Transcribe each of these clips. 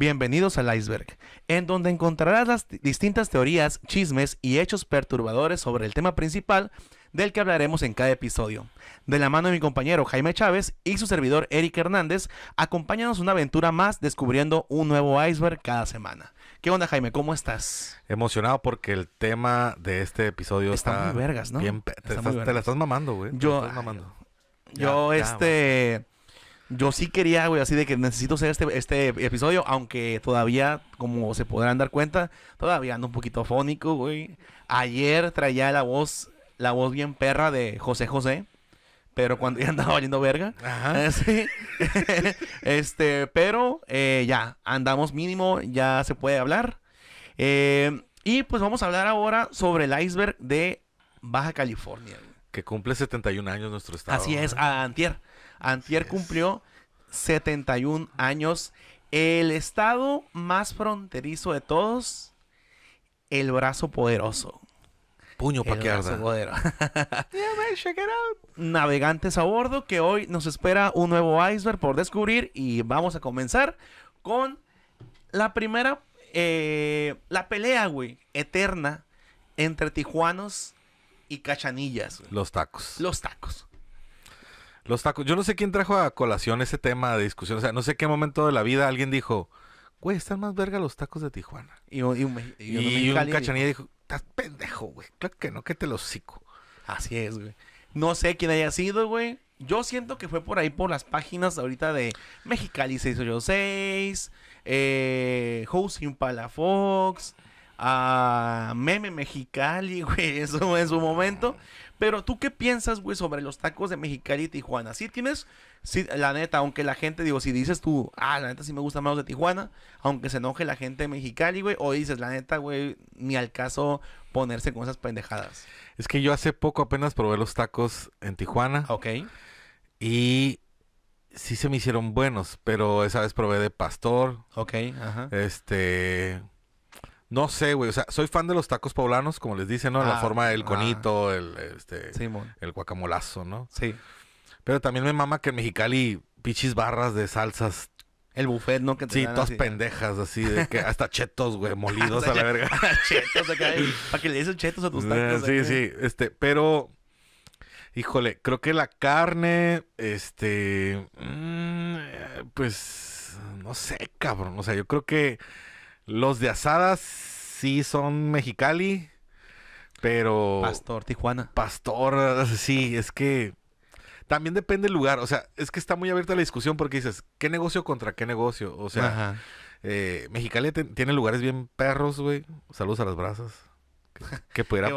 Bienvenidos al iceberg, en donde encontrarás las distintas teorías, chismes y hechos perturbadores sobre el tema principal del que hablaremos en cada episodio. De la mano de mi compañero Jaime Chávez y su servidor Eric Hernández, acompáñanos una aventura más descubriendo un nuevo iceberg cada semana. ¿Qué onda, Jaime? ¿Cómo estás? Emocionado porque el tema de este episodio está, está muy vergas, ¿no? te, la estás mamando, güey. Yo, mamando. Yo, este. Yo sí quería, güey, así de que necesito hacer este, este episodio, aunque todavía, como se podrán dar cuenta, todavía ando un poquito fónico, güey. Ayer traía la voz, la voz bien perra de José José, pero cuando ya andaba yendo verga. Ajá. este, pero eh, ya, andamos mínimo, ya se puede hablar. Eh, y pues vamos a hablar ahora sobre el iceberg de Baja California. Que cumple 71 años nuestro estado. Así es, a Antier. Antier cumplió 71 años. El estado más fronterizo de todos, el brazo poderoso. Puño pa' el check out. Navegantes a bordo, que hoy nos espera un nuevo iceberg por descubrir. Y vamos a comenzar con la primera, eh, la pelea, güey, eterna entre tijuanos y cachanillas. Los tacos. Los tacos. Los tacos. Yo no sé quién trajo a colación ese tema de discusión. O sea, no sé qué momento de la vida alguien dijo, güey, están más verga los tacos de Tijuana. Y, un, cachanilla dijo, estás pendejo, güey. Claro que no, que te lo cico. Así es, güey. No sé quién haya sido, güey. Yo siento que fue por ahí por las páginas ahorita de Mexicali 686, eh, Hosting Palafox, a ah, Meme Mexicali, güey, eso en su momento. Pero tú qué piensas, güey, sobre los tacos de Mexicali y Tijuana. Sí tienes, sí, la neta, aunque la gente, digo, si dices tú, ah, la neta sí me gustan más los de Tijuana, aunque se enoje la gente de Mexicali, güey, o dices, la neta, güey, ni al caso ponerse con esas pendejadas. Es que yo hace poco apenas probé los tacos en Tijuana. Ok. Y sí se me hicieron buenos, pero esa vez probé de pastor. Ok, ajá. Este, no sé, güey. O sea, soy fan de los tacos poblanos, como les dicen, ¿no? la ah, forma del conito, ah. el, este, el guacamolazo, ¿no? Sí. Pero también me mama que en Mexicali pichis barras de salsas. El buffet, ¿no? Que sí, todas pendejas, así, de que hasta chetos, güey, molidos a la verga. chetos acá, eh. para que le des chetos a tus tacos. Eh, sí, sí, este, pero, híjole, creo que la carne, este, mm, eh, pues, no sé, cabrón, o sea, yo creo que los de asadas sí son Mexicali, pero... Pastor, Tijuana. Pastor, sí, es que también depende el lugar. O sea, es que está muy abierta la discusión porque dices, ¿qué negocio contra qué negocio? O sea, eh, Mexicali tiene lugares bien perros, güey. Saludos a las brasas. Que, pudiera que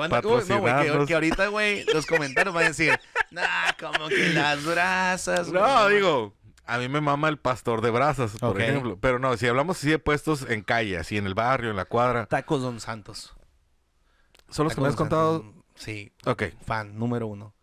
no, que, ahorita, güey, los comentarios van a decir, nah, como que las brasas. No, digo, a mí me mama el pastor de brasas, por ejemplo. Pero no, si hablamos así de puestos en calle, así en el barrio, en la cuadra. Tacos Don Santos. ¿Son los que me has contado? Sí. Ok. Fan número uno.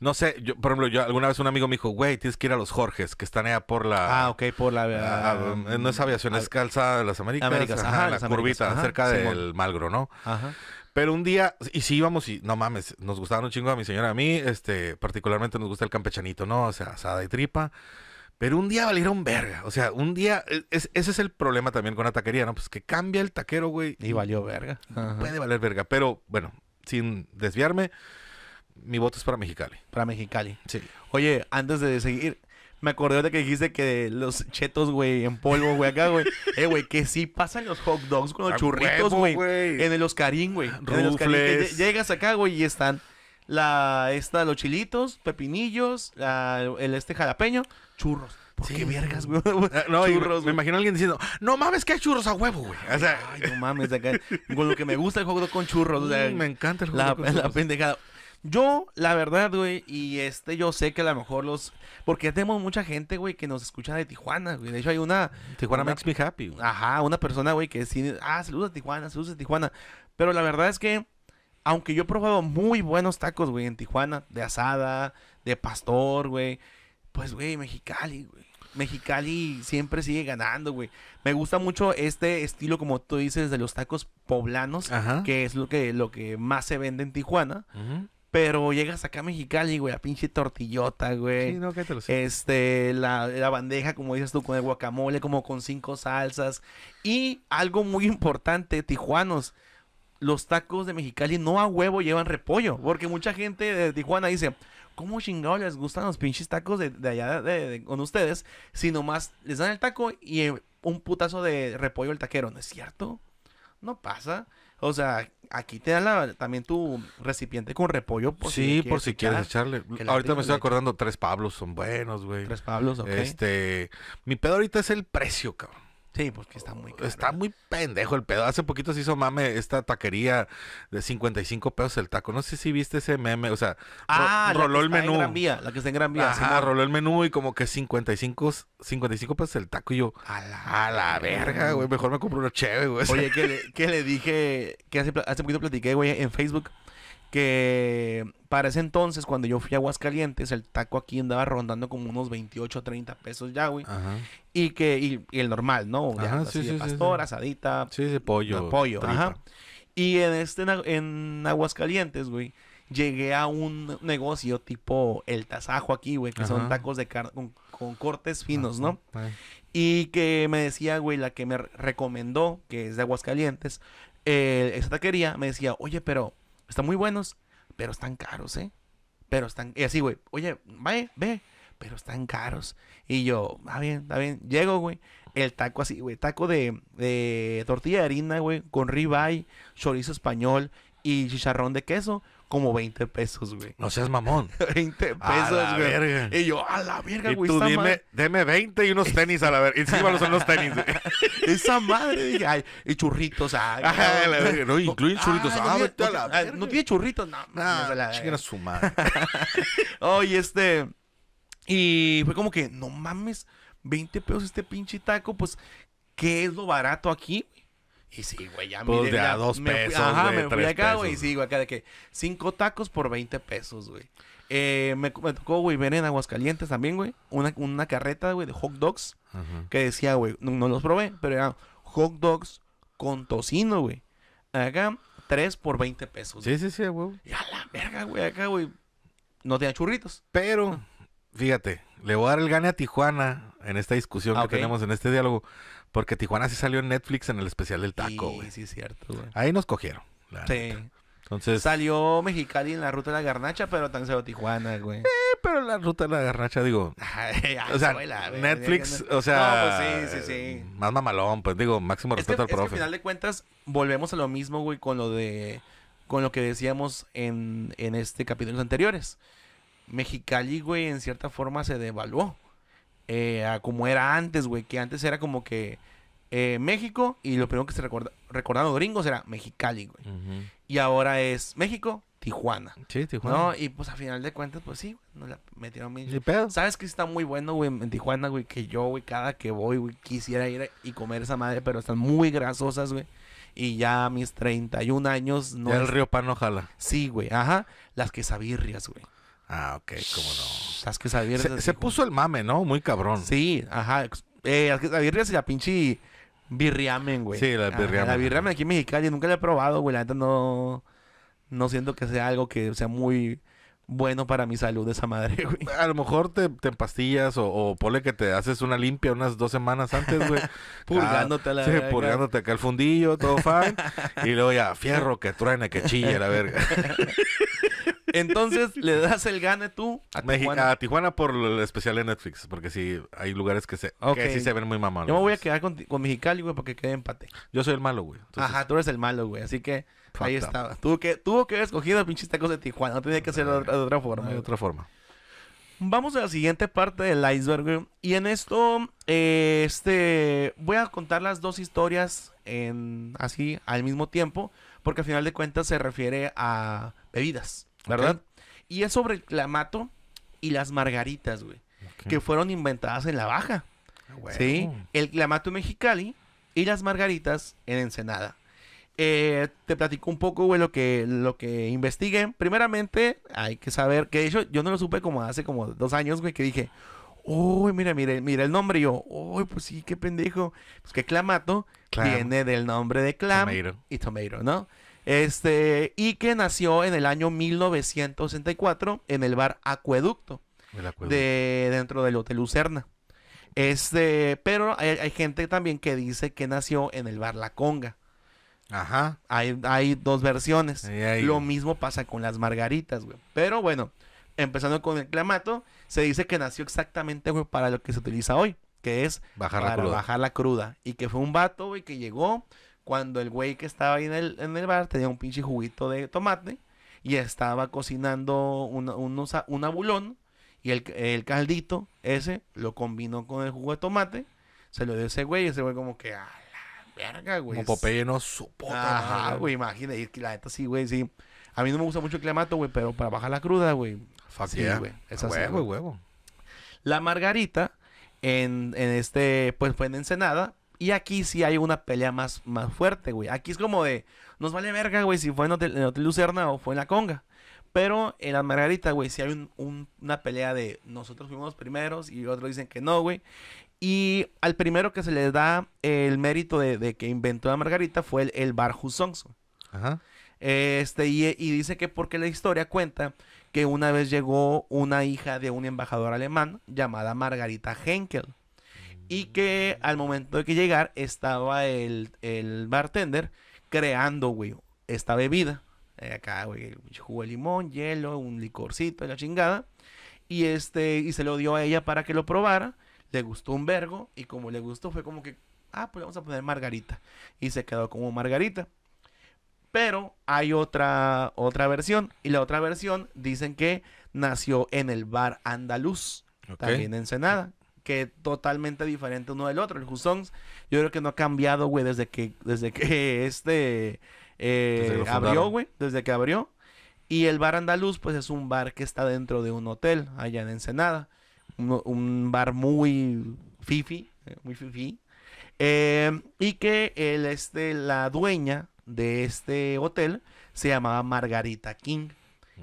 No sé, yo, por ejemplo, yo alguna vez un amigo me dijo, güey, tienes que ir a los Jorges, que están allá por la. Ah, ok, por la. no es aviación, es calzada de las Américas. Américas ajá, las la curvita, cerca del Malgro, ¿no? Ajá. Pero un día, y sí íbamos y no mames, nos gustaban un chingo a mi señora, a mí, este, particularmente nos gusta el campechanito, ¿no? O sea, asada y tripa. Pero un día valieron verga. O sea, un día. E, ese es el problema también con la taquería, ¿no? Pues que cambia el taquero, güey. Y valió verga. Puede valer verga. Pero bueno, sin desviarme, mi voto es para Mexicali. Para Mexicali. Sí. Oye, antes de seguir, me acordé de que dijiste que los chetos, güey, en polvo, güey, acá, güey. Eh, güey, que sí pasan los hot dogs con los churritos, güey. En el Oscarín, güey. En el llegas acá, güey, y están la esta, los chilitos, pepinillos, la, el este jalapeño, churros. sí. qué vergas, güey? no, churros, me, imagino a alguien diciendo, no mames, que hay churros a huevo, güey. O sea, Ay, no mames, acá, con lo que me gusta el juego con churros. O mm, me encanta el juego la, con la pendejada. Yo, la verdad, güey, y este, yo sé que a lo mejor los. Porque tenemos mucha gente, güey, que nos escucha de Tijuana, güey. De hecho, hay una. Tijuana makes me happy. Ajá, una persona, güey, que sí. Ah, saludos a Tijuana, saludos a Tijuana. Pero la verdad es que aunque yo he probado muy buenos tacos, güey, en Tijuana, de asada, de pastor, güey. Pues, güey, Mexicali, güey. Mexicali siempre sigue ganando, güey. Me gusta mucho este estilo, como tú dices, de los tacos poblanos, que es lo que, lo que más se vende en Tijuana. Pero llegas acá a Mexicali, güey, a pinche tortillota, güey. Sí, no, qué te lo sé. Este, la, bandeja, como dices tú, con el guacamole, como con cinco salsas. Y algo muy importante, tijuanos, los tacos de Mexicali no a huevo llevan repollo. Porque mucha gente de Tijuana dice, ¿cómo chingados les gustan los pinches tacos de, allá de, con ustedes? Sino más les dan el taco y eh, un putazo de repollo el taquero. ¿No es cierto? No pasa. O sea, aquí te dan también tu recipiente con repollo. Por sí, si por si quieres echarle. Ahorita me estoy acordando, tres pablos son buenos, güey. Tres pablos, ok. Este, mi pedo ahorita es el precio, cabrón. Sí, porque pues, está muy Está muy pendejo el pedo. Hace poquito se hizo mame esta taquería de 55 pesos el taco. No sé si viste ese meme. O sea, ah, roló el menú. En Gran Vía, la que está en Gran Vía. Ajá, roló el menú y como que 55, 55 pesos el taco. Y yo, a la, verga, güey. Mejor me compro uno chévere, güey. Oye, ¿qué le, dije? Que hace, hace poquito platiqué, güey, en Facebook que para ese entonces, cuando yo fui a Aguascalientes, el taco aquí andaba rondando como unos 28 o 30 pesos ya, güey. Ajá. Y que, y, el normal, ¿no? sí, de pastor, asadita. Sí, de pollo. pollo, ajá. Y en este, en Aguascalientes, güey, llegué a un negocio tipo el Tazajo aquí, güey, que son tacos de carne con, cortes finos, ¿no? Eh. Y que me decía, güey, la que me recomendó, que es de Aguascalientes, eh, esa taquería, me decía, oye, pero están muy buenos, pero están caros, ¿eh? Pero están. Y así, güey. Oye, ve, ve. Pero están caros. Y yo, está bien, está bien. Llego, güey. El taco así, güey. Taco de, tortilla de harina, güey. Con ribeye, chorizo español y chicharrón de queso como 20 pesos, güey. No seas mamón. 20 pesos, a la güey. Verga. Y yo, a la verga, y güey. Tú dime, madre... deme 20 y unos tenis a la verga. Encima los son los tenis, güey. Esa madre, ay, y churritos, ay. Ah, ay la verga. No, incluyen churritos. Ay, ah, no, ah, tiene, la no, tiene churritos, no. No, no su madre. Oye, este. Y fue como que, no mames, 20 pesos este pinche taco, pues, ¿qué es lo barato aquí? Y sí, güey, ya pues dos me pesos. ajá, me fui acá, güey. y Sí, güey, acá de que cinco tacos por 20 pesos, güey. Eh, me, tocó, güey, ver en Aguascalientes también, güey. Una, una carreta, güey, de hot dogs. Que decía, güey, no, los probé, pero eran hot dogs con tocino, güey. Acá, tres por 20 pesos. Sí, sí, sí, güey. Y a la verga, güey, acá, güey. No tenía churritos. Pero fíjate, le voy a dar el gane a Tijuana en esta discusión ah, que tenemos, en este diálogo, porque Tijuana sí salió en Netflix en el especial del taco, güey. Sí, sí, cierto, güey. Ahí nos cogieron. sí. Entonces, Salió Mexicali en la ruta de la garnacha, pero tan solo Tijuana, güey. Eh, pero la ruta de la garnacha, digo. o sea, Netflix, o sea. No, pues sí, sí, sí. Más mamalón, pues digo, máximo respeto al profe. Es al final de cuentas, volvemos a lo mismo, güey, con lo de. Con lo que decíamos en, en este capítulo anteriores. Mexicali, güey, en cierta forma se devaluó eh, a como era antes, güey, que antes era como que eh, México y lo primero que se recorda, recordando gringos era Mexicali, güey. Y ahora es México, Tijuana. Sí, Tijuana. ¿no? Y pues a final de cuentas, pues sí, nos la metieron bien. ¿Sabes que está muy bueno, güey, en Tijuana, güey? Que yo, güey, cada que voy, güey, quisiera ir y comer esa madre, pero están muy grasosas, güey. Y ya a mis 31 años no. El río Panojala. Sí, güey, ajá. Las quesavirrias, güey. Ah, ok, cómo no. que Se, puso el mame, ¿no? Muy cabrón. Sí, ajá. Eh, es que Xavier la pinche birriamen, güey. Sí, la birriamen. la birriamen aquí en Mexicali nunca la he probado, güey. La neta no, no siento que sea algo que sea muy bueno para mi salud esa madre, güey. A lo mejor te, te empastillas o, o ponle que te haces una limpia unas dos semanas antes, güey. purgándote la la sí, purgándote acá el fundillo, todo fan. y luego ya, fierro, que truena, que chille la verga. Entonces le das el gane tú a Tijuana. por el especial de Netflix, porque sí, hay lugares que, se, sí se ven muy mamados. Yo me voy a quedar con, Mexicali, güey, porque quede empate. Yo soy el malo, güey. Ajá, tú eres el malo, güey. Así que ahí estaba. Tuvo que, tuvo que haber escogido pinches tacos de Tijuana. No tenía que ser de, otra forma. de otra forma. Vamos a la siguiente parte del iceberg, güey. Y en esto, eh, este, voy a contar las dos historias en, así al mismo tiempo, porque al final de cuentas se refiere a bebidas. ¿Verdad? Y es sobre el clamato y las margaritas, güey. Que fueron inventadas en la baja. Ah, sí. El clamato Mexicali y las margaritas en Ensenada. Eh, te platico un poco, güey, lo que, lo que investigué. Primeramente, hay que saber que de hecho yo no lo supe como hace como dos años, güey, que dije, uy, mira, mira, mira el nombre. Y yo, uy, pues sí, qué pendejo. Pues que clamato viene del nombre de clam y tomato, ¿no? Este, y que nació en el año 1964 en el bar Acueducto, De, dentro del Hotel Lucerna. Este, pero hay, gente también que dice que nació en el bar La Conga. Ajá. Hay, hay dos versiones. Lo mismo pasa con las margaritas, güey. Pero bueno, empezando con el clamato, se dice que nació exactamente, para lo que se utiliza hoy, que es bajar la bajar la cruda. Y que fue un vato, güey, que llegó, cuando el güey que estaba ahí en el, en el bar tenía un pinche juguito de tomate y estaba cocinando un abulón y el, el, caldito ese lo combinó con el jugo de tomate, se lo dio ese güey y ese güey como que, a la verga, güey. Como Popeye no supo. Ajá, güey, imagínate, es que la neta sí, güey, sí. A mí no me gusta mucho el clamato, güey, pero para bajar la cruda, güey, fuck sí, güey. Es así, huevo, La margarita en este, pues fue en Ensenada, y aquí sí hay una pelea más, más fuerte, güey. Aquí es como de, nos vale verga, güey, si fue en Hotel, Lucerna o fue en La Conga. Pero en la Margarita, güey, sí hay una pelea de nosotros fuimos los primeros y otros dicen que no, güey. Y al primero que se les da el mérito de, que inventó la Margarita fue el, Bar Husongso. Ajá. Este, y, dice que porque la historia cuenta que una vez llegó una hija de un embajador alemán llamada Margarita Henkel y que al momento de que llegar estaba el, bartender creando, güey, esta bebida. Eh, acá, güey, jugo de limón, hielo, un licorcito, la chingada. Y, este, y se lo dio a ella para que lo probara. Le gustó un vergo y como le gustó fue como que, ah, pues vamos a poner margarita. Y se quedó como margarita. Pero hay otra, otra versión y la otra versión dicen que nació en el bar andaluz, también en Senada que totalmente diferente uno del otro. El Husson, yo creo que no ha cambiado, güey, desde que, desde que este eh, abrió, güey, desde que abrió. Y el bar andaluz, pues es un bar que está dentro de un hotel allá en Ensenada. Un, bar muy fifi, eh, muy fifi. Em, y que el, este, la dueña de este hotel se llamaba Margarita King.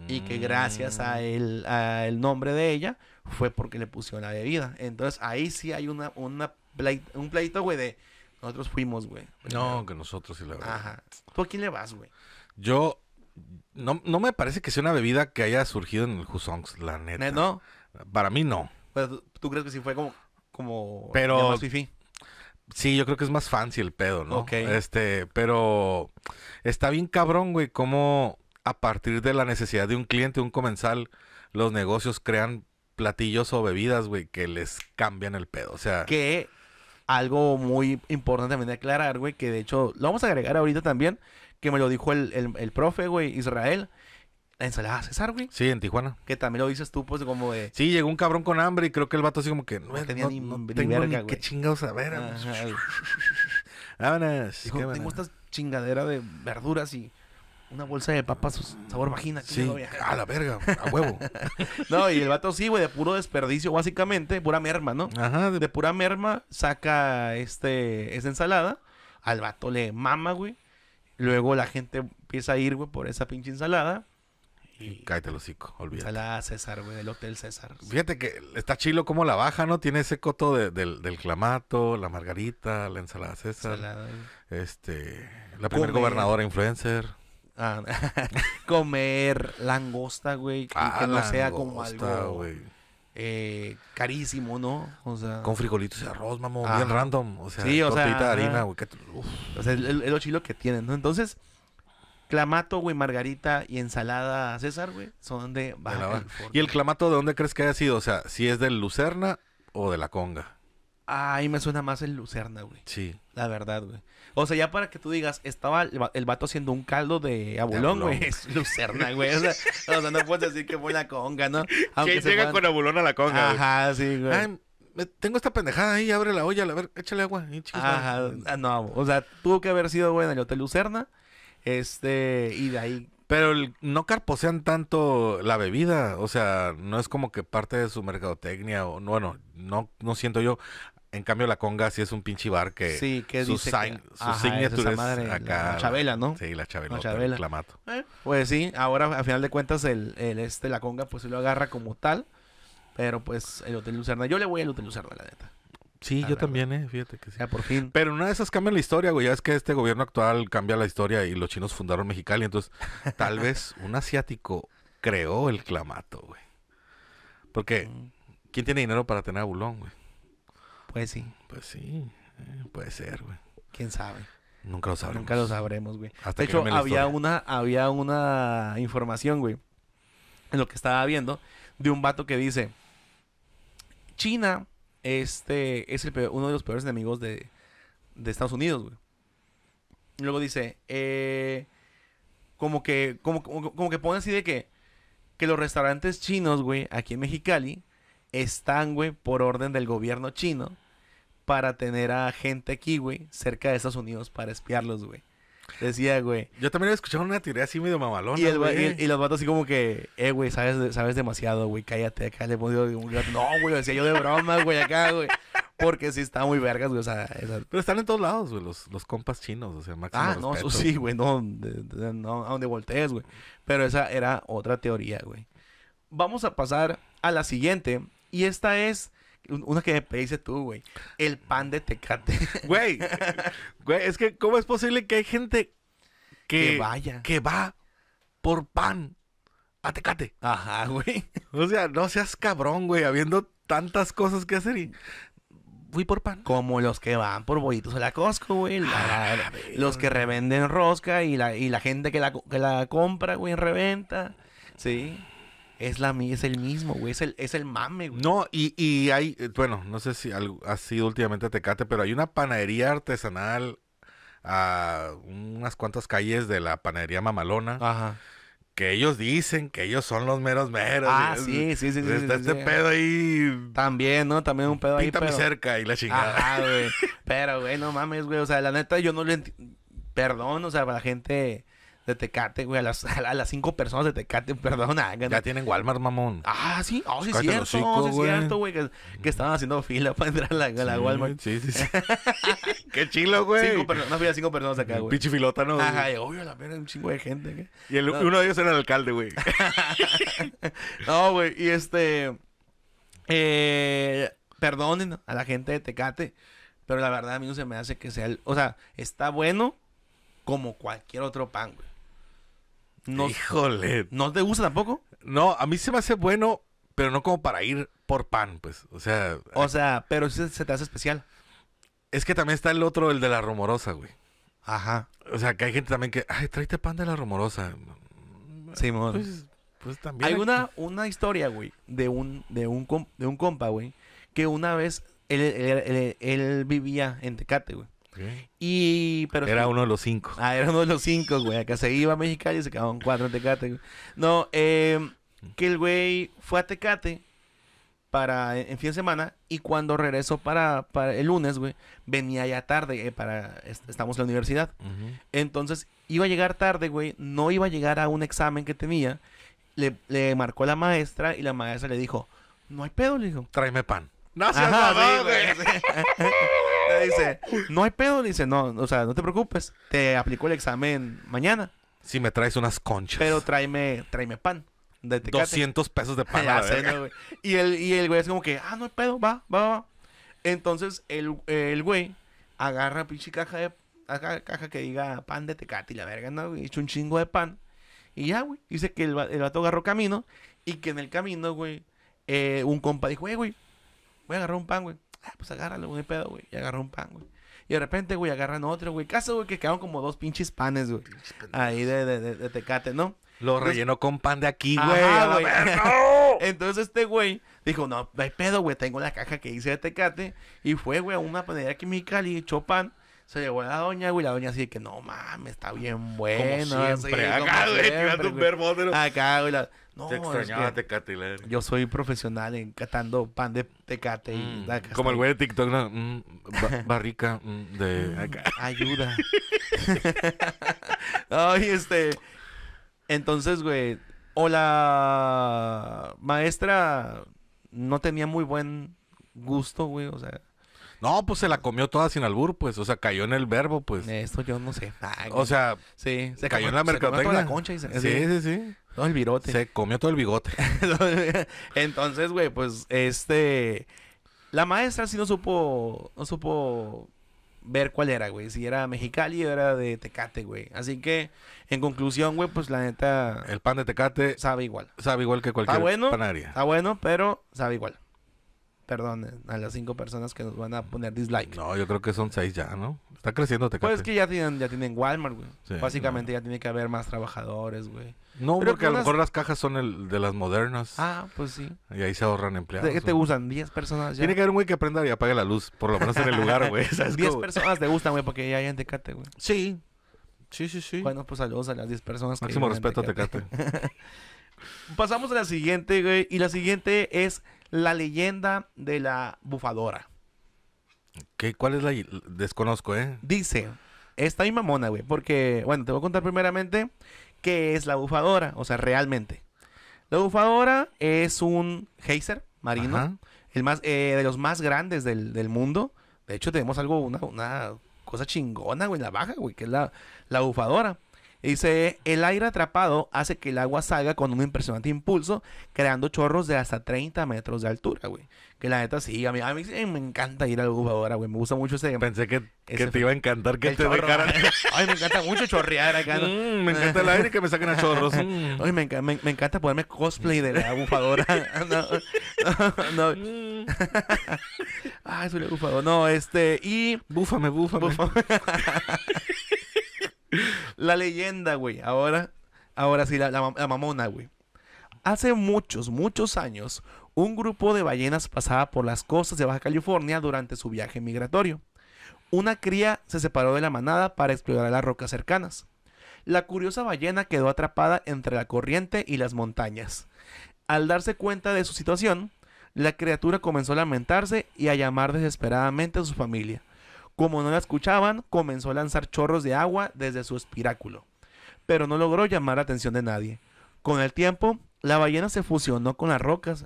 Y que gracias a mm. el, a nombre de ella, fue porque le pusieron la bebida. Entonces ahí sí hay una, una un pleito, güey, de nosotros fuimos, güey. No, que nosotros sí la verdad. Ajá. ¿Tú a quién le vas, güey? Yo no, me parece que sea una bebida que haya surgido en el Husongs, la neta. ¿No? Para mí no. Pero tú, crees que sí fue como como Pero más Sí, yo creo que es más fancy el pedo, ¿no? Ok. Este, pero está bien cabrón, güey, cómo a partir de la necesidad de un cliente, un comensal, los negocios crean platillos o bebidas, güey, que les cambian el pedo. O sea. Que algo muy importante también de aclarar, güey, que de hecho lo vamos a agregar ahorita también, que me lo dijo el, el, el profe, güey, Israel. ensaladas ensalada César, güey. Sí, en Tijuana. Que también lo dices tú, pues, como de... Sí, llegó un cabrón con hambre y creo que el vato así como que... No, tenía ni, no ni qué chingados a ver. tengo esta chingadera de verduras y una bolsa de papas pues, sabor vagina. Sí, a la verga, a huevo. no, y el vato sí, güey, de puro desperdicio, básicamente, pura merma, ¿no? Ajá. De, pura merma saca este, esa ensalada, al vato le mama, güey. Luego la gente empieza a ir, güey, por esa pinche ensalada. Y cállate el hocico, olvídate. Ensalada César, güey, del Hotel César. Fíjate que está chilo como la baja, ¿no? Tiene ese coto de, del, clamato, la margarita, la ensalada César. este, la primer gobernadora influencer. Ah, comer langosta, güey, ah, que no sea como algo eh, carísimo, ¿no? O sea, con frijolitos y arroz, mamón, bien random, o sea, sí, de harina, güey, o sea, es lo chilo que tienen, ¿no? Entonces, clamato, güey, margarita y ensalada César, güey, son de Baja ¿Y el clamato de dónde crees que haya sido? O sea, si es del Lucerna o de la Conga. Ahí me suena más el Lucerna, güey. Sí. La verdad, güey. O sea, ya para que tú digas, estaba el vato haciendo un caldo de abulón, güey. Es lucerna, güey. O, sea, no puedes decir que fue una conga, ¿no? Aunque se llega con abulón a la conga. Ajá, sí, güey tengo esta pendejada ahí, abre la olla, a ver, échale agua. Ajá, ah, no. o sea, tuvo que haber sido buena el Hotel Lucerna, este, y de ahí... Pero no carposean tanto la bebida, o sea, no es como que parte de su mercadotecnia, o bueno, no, no siento yo. En cambio, la conga sí es un pinche bar que. Sí, que dice. su acá. La Chabela, ¿no? Sí, la Chabela. La Chabela. Clamato. Eh, pues sí, ahora, a final de cuentas, el, este, la conga, pues se lo agarra como tal. Pero pues, el Hotel Lucerna. Yo le voy al Hotel Lucerna, la neta. Sí, yo también, eh, fíjate que sí. Ya por fin. Pero una de esas cambia la historia, güey. Ya es que este gobierno actual cambia la historia y los chinos fundaron Mexicali. Entonces, tal vez un asiático creó el clamato, güey. Porque, mm. ¿quién tiene dinero para tener a Bulón, güey? Pues sí. Pues sí, eh, puede ser, güey. ¿Quién sabe? Nunca lo sabremos. Nunca lo sabremos, güey. de hecho, había una, había una información, güey, en lo que estaba viendo, de un vato que dice, China este, es uno de los peores enemigos de, Estados Unidos, güey. Luego dice, eh, como que, como, como, como que pone así de que, que los restaurantes chinos, güey, aquí en Mexicali, están, güey, por orden del gobierno chino para tener a gente aquí, güey, cerca de Estados Unidos para espiarlos, güey. Decía, güey. Yo también había escuchado una teoría así medio mamalona. Y, güey. Y, los vatos así como que, eh, güey, sabes, sabes demasiado, güey, cállate acá. Le pongo, un no, güey, decía yo de broma, güey, acá, güey. Porque sí está muy vergas, güey. O sea, Pero están en todos lados, güey, los, los compas chinos, o sea, máximo. Ah, no, eso sí, güey, no, no, a donde voltees, güey. Pero esa era otra teoría, güey. Vamos a pasar a la siguiente. Y esta es una que me pediste tú, güey. El pan de tecate. Güey, güey, es que, ¿cómo es posible que hay gente que, vaya? Que va por pan a tecate. Ajá, güey. O sea, no seas cabrón, güey, habiendo tantas cosas que hacer y fui por pan. Como los que van por bolitos a la Costco, güey. Ah, los que revenden rosca y la, y la gente que la, que compra, güey, reventa. Sí. Es, la, es el mismo, güey. Es el, es el mame, güey. No, y, hay, eh, bueno, no sé si así sido últimamente Tecate, pero hay una panadería artesanal a unas cuantas calles de la panadería Mamalona. Ajá. Que ellos dicen que ellos son los meros meros. Ah, sí, sí, sí. sí pues, está este pedo ahí. También, ¿no? También un pedo ahí. Pero... cerca y la chingada. güey. Pero, güey, no mames, güey. O sea, la neta, yo no le Perdón, o sea, para la gente de Tecate, güey, a las, a las cinco personas de Tecate, perdón. Ah, ya tienen Walmart, mamón. Ah, sí, oh, sí, es cierto, sí, es cierto, güey, que, estaban haciendo fila para entrar a la, Walmart. Sí, sí, sí. Qué chilo, güey. Cinco personas, no había cinco personas acá, güey. Pinche filota, ¿no? Ajá, obvio, la pena un chingo de gente. güey. Y uno de ellos era el alcalde, güey. No, güey, y este. Eh, perdonen a la gente de Tecate, pero la verdad a mí no se me hace que sea. el- o sea, está bueno como cualquier otro pan, güey. No, Híjole. ¿No te gusta tampoco? No, a mí se me hace bueno, pero no como para ir por pan, pues. O sea. O sea, pero sí se te hace especial. Es que también está el otro, el de la rumorosa, güey. Ajá. O sea, que hay gente también que, ay, tráete pan de la rumorosa. Sí, Pues, pues también. Hay, Una, historia, güey, de un, de un, de un compa, güey, que una vez él, él, él vivía en Tecate, güey. Y, pero era uno de los cinco. Ah, era uno de los cinco, güey. Acá se iba a Mexicali y se quedaban cuatro en Tecate. No, em, que el güey fue a Tecate para, en fin de semana y cuando regresó para, el lunes, güey, venía ya tarde eh, para, estamos en la universidad. Entonces, iba a llegar tarde, güey, no iba a llegar a un examen que tenía. Le, marcó la maestra y la maestra le dijo, no hay pedo, le dijo. Tráeme pan. No, Ajá, dice, no hay pedo, le dice, no, o sea, no te preocupes, te aplico el examen mañana, Si me traes unas conchas. pero tráeme, tráeme pan. De 200 pesos de pan. y, el, y el güey es como que, ah, no hay pedo, va, va, va, Entonces el, el güey agarra pinche caja de caja, que diga pan de tecate y la verga, ¿no? güey? un chingo de pan. Y ya, güey. Dice que el, el vato agarró camino y que en el camino, güey, eh, un compa dijo, güey, eh, güey, voy a agarrar un pan, güey. Ah, pues agárralo, güey, pedo, güey. Y agarró un pan, güey. Y de repente, güey, agarran otro, güey. Caso, güey, que quedaron como dos pinches panes, güey. Ahí de, de, de, tecate, ¿no? Lo rellenó con pan de aquí, güey. Entonces este güey dijo, no, no hay pedo, güey. Tengo la caja que hice de Tecate. Y fue, güey, a una panadería química y echó pan. Se llevó a la doña, güey. La doña así que, no mames, está bien bueno. Como siempre. acá, güey, Acá, güey. No, te extrañaba Yo soy profesional en catando pan de Tecate. y mm, como el güey de TikTok, mm, barrica mm, de... Ayuda. Ay, este... Entonces, güey, o la maestra no tenía muy buen gusto, güey, o sea... No, pues se la comió toda sin albur, pues. O sea, cayó en el verbo, pues. Esto yo no sé. o sea, sí, se cayó, en la mercadotecnia. la concha y se... Sí, sí, sí. Todo el virote. Se comió todo el bigote. Entonces, güey, pues este. La maestra sí no supo. No supo ver cuál era, güey. Si era Mexicali o era de Tecate, güey. Así que, en conclusión, güey, pues la neta. El pan de Tecate. Sabe igual. Sabe igual que cualquier está bueno, Está bueno, pero sabe igual. Perdón, a las cinco personas que nos van a poner dislike. No, yo creo que son seis ya, ¿no? Está creciendo Tecate. Pues es que ya tienen, ya tienen Walmart, güey. Sí, Básicamente ya tiene que haber más trabajadores, güey. No, porque a lo mejor las cajas son el, de las modernas. Ah, pues sí. Y ahí se ahorran empleados. ¿De qué te gustan? ¿Diez personas ya? Tiene que haber un güey que aprenda y apague la luz, por lo menos en el lugar, güey. ¿Diez personas te gustan, güey, porque ya hay en Tecate, güey. Sí. Sí, sí, sí. Bueno, pues saludos a las diez personas. Máximo respeto a Tecate. Pasamos a la siguiente, güey. Y la siguiente es la leyenda de la bufadora. ¿Qué? ¿Cuál es la...? Desconozco, ¿eh? Dice, está ahí mamona, güey, porque, bueno, te voy a contar primeramente qué es la bufadora, o sea, realmente. La bufadora es un geyser marino, el más, eh, de los más grandes del, mundo. De hecho, tenemos algo, una, una cosa chingona, güey, en la baja, güey, que es la bufadora. Dice, el aire atrapado hace que el agua salga con un impresionante impulso, creando chorros de hasta 30 metros de altura, güey. Que la neta sí, a mí, a me encanta ir a la bufadora, güey. Me gusta mucho ese. Pensé que, que te iba a encantar que te de cara Ay, me encanta mucho chorrear acá. Mm, me encanta el aire que me saquen a chorros. Ay, me, me, encanta ponerme cosplay de la bufadora. no, no. no. Ay, soy el No, este. Y. Búfame, búfame. búfame la leyenda, güey. Ahora, ahora sí, la, la mamona, güey. Hace muchos, muchos años, un grupo de ballenas pasaba por las costas de Baja California durante su viaje migratorio. Una cría se separó de la manada para explorar las rocas cercanas. La curiosa ballena quedó atrapada entre la corriente y las montañas. Al darse cuenta de su situación, la criatura comenzó a lamentarse y a llamar desesperadamente a su familia. Como no la escuchaban, comenzó a lanzar chorros de agua desde su espiráculo, pero no logró llamar la atención de nadie. Con el tiempo, la ballena se fusionó con las rocas,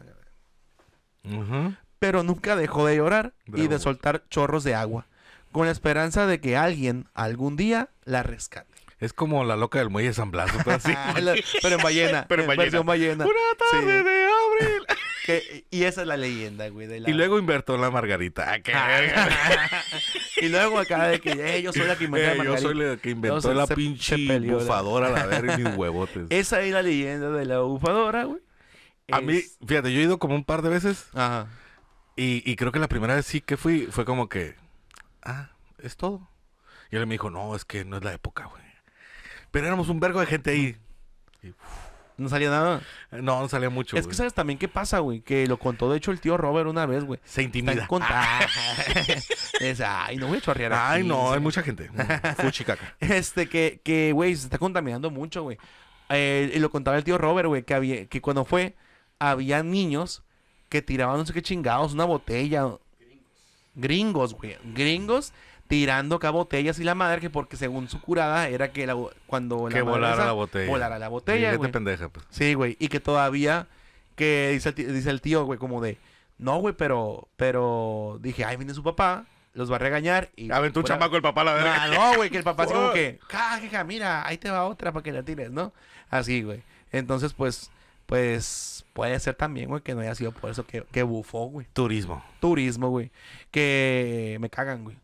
pero nunca dejó de llorar y de soltar chorros de agua, con la esperanza de que alguien algún día la rescate. Es como la loca del muelle San Blas, pero, así. pero en ballena. Pero en, ballena. Una tarde de abril y esa es la leyenda, güey. De la... Y luego invertó la margarita. Ah, ah. y luego acá de que eh, yo soy la que inventó la eh, margarita. Yo soy la que inventó la pinche bufadora, la verga y mis huevotes. Esa es la leyenda de la bufadora, güey. A mí, fíjate, yo he ido como un par de veces. Ajá. Y, creo que la primera vez sí que fui, fue como que, ah, es todo. Y él me dijo, no, es que no es la época, güey. Pero éramos un vergo de gente ahí. Y, ¿No salía nada? No, no salía mucho. Es que sabes también qué pasa, güey. Que lo contó, de hecho, el tío Robert una vez, güey. Se intimida. Ah. es, ay, no voy a chorrear. Ay, no, hay mucha gente. caca. este, que, que, güey, se está contaminando mucho, güey. Eh, y lo contaba el tío Robert, güey, que, había, que cuando fue, había niños que tiraban no sé qué chingados, una botella. Gringos, güey. Gringos tirando acá botellas y la madre, que porque según su curada era que cuando la que volara la botella. Volara la botella, pendeja, pues. Sí, güey. Y que todavía, que dice el tío, dice el tío, güey, como de, no, güey, pero, pero, dije, ay, viene su papá, los va a regañar y... Aventó un chamaco el papá la verga. Ah, no, güey, que el papá es como que, caja, mira, ahí te va otra para que la tires, ¿no? Así, güey. Entonces, pues, pues puede ser también, güey, que no haya sido por eso que, que bufó, güey. Turismo. Turismo, güey. Que me cagan, güey.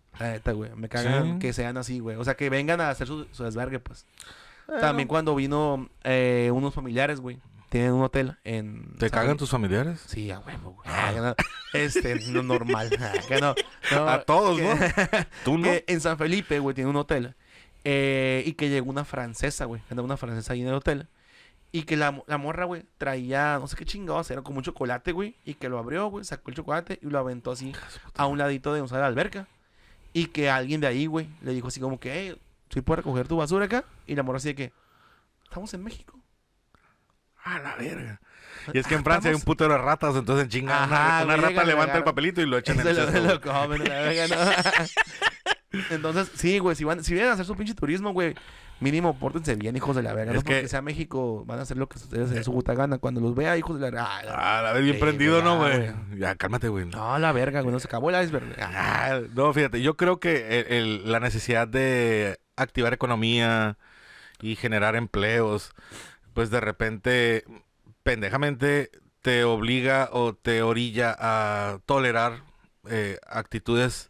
Me cagan que sean así, güey. O sea, que vengan a hacer su, su pues. También cuando vino eh, unos familiares, güey. Tienen un hotel en... ¿Te cagan tus familiares? Sí, a güey. Ah. Ah, este, no normal. Ah, que no, a todos, ¿no? ¿Tú no? Eh, en San Felipe, güey, tiene un hotel. Eh, y que llegó una francesa, güey. Andaba una francesa ahí en el hotel. Y que la, la morra, güey, traía, no sé qué chingados, era como un chocolate, güey. Y que lo abrió, güey, sacó el chocolate y lo aventó así a un ladito de, o la alberca. Y que alguien de ahí, güey, le dijo así como que, hey, ¿sí puedo recoger tu basura acá? Y la morra así de que, estamos en México. A la verga. Y es que en Francia hay un putero de ratas, entonces chinga una, rata levanta el papelito y lo echan en el se Lo, comen, la verga, no. Entonces, sí, güey, si, van, si vienen a hacer su pinche turismo, güey, Mínimo, pórtense bien, hijos de la verga. no porque sea México, van a hacer lo que ustedes en su eh. puta gana. Cuando los vea, hijos de la verga. Ah, la bien prendido, ¿no, güey? Ya, cálmate, güey. No, la verga, güey. No se acabó el iceberg. Ah, no, fíjate, yo creo que la necesidad de activar economía y generar empleos, pues de repente, pendejamente, te obliga o te orilla a tolerar eh, actitudes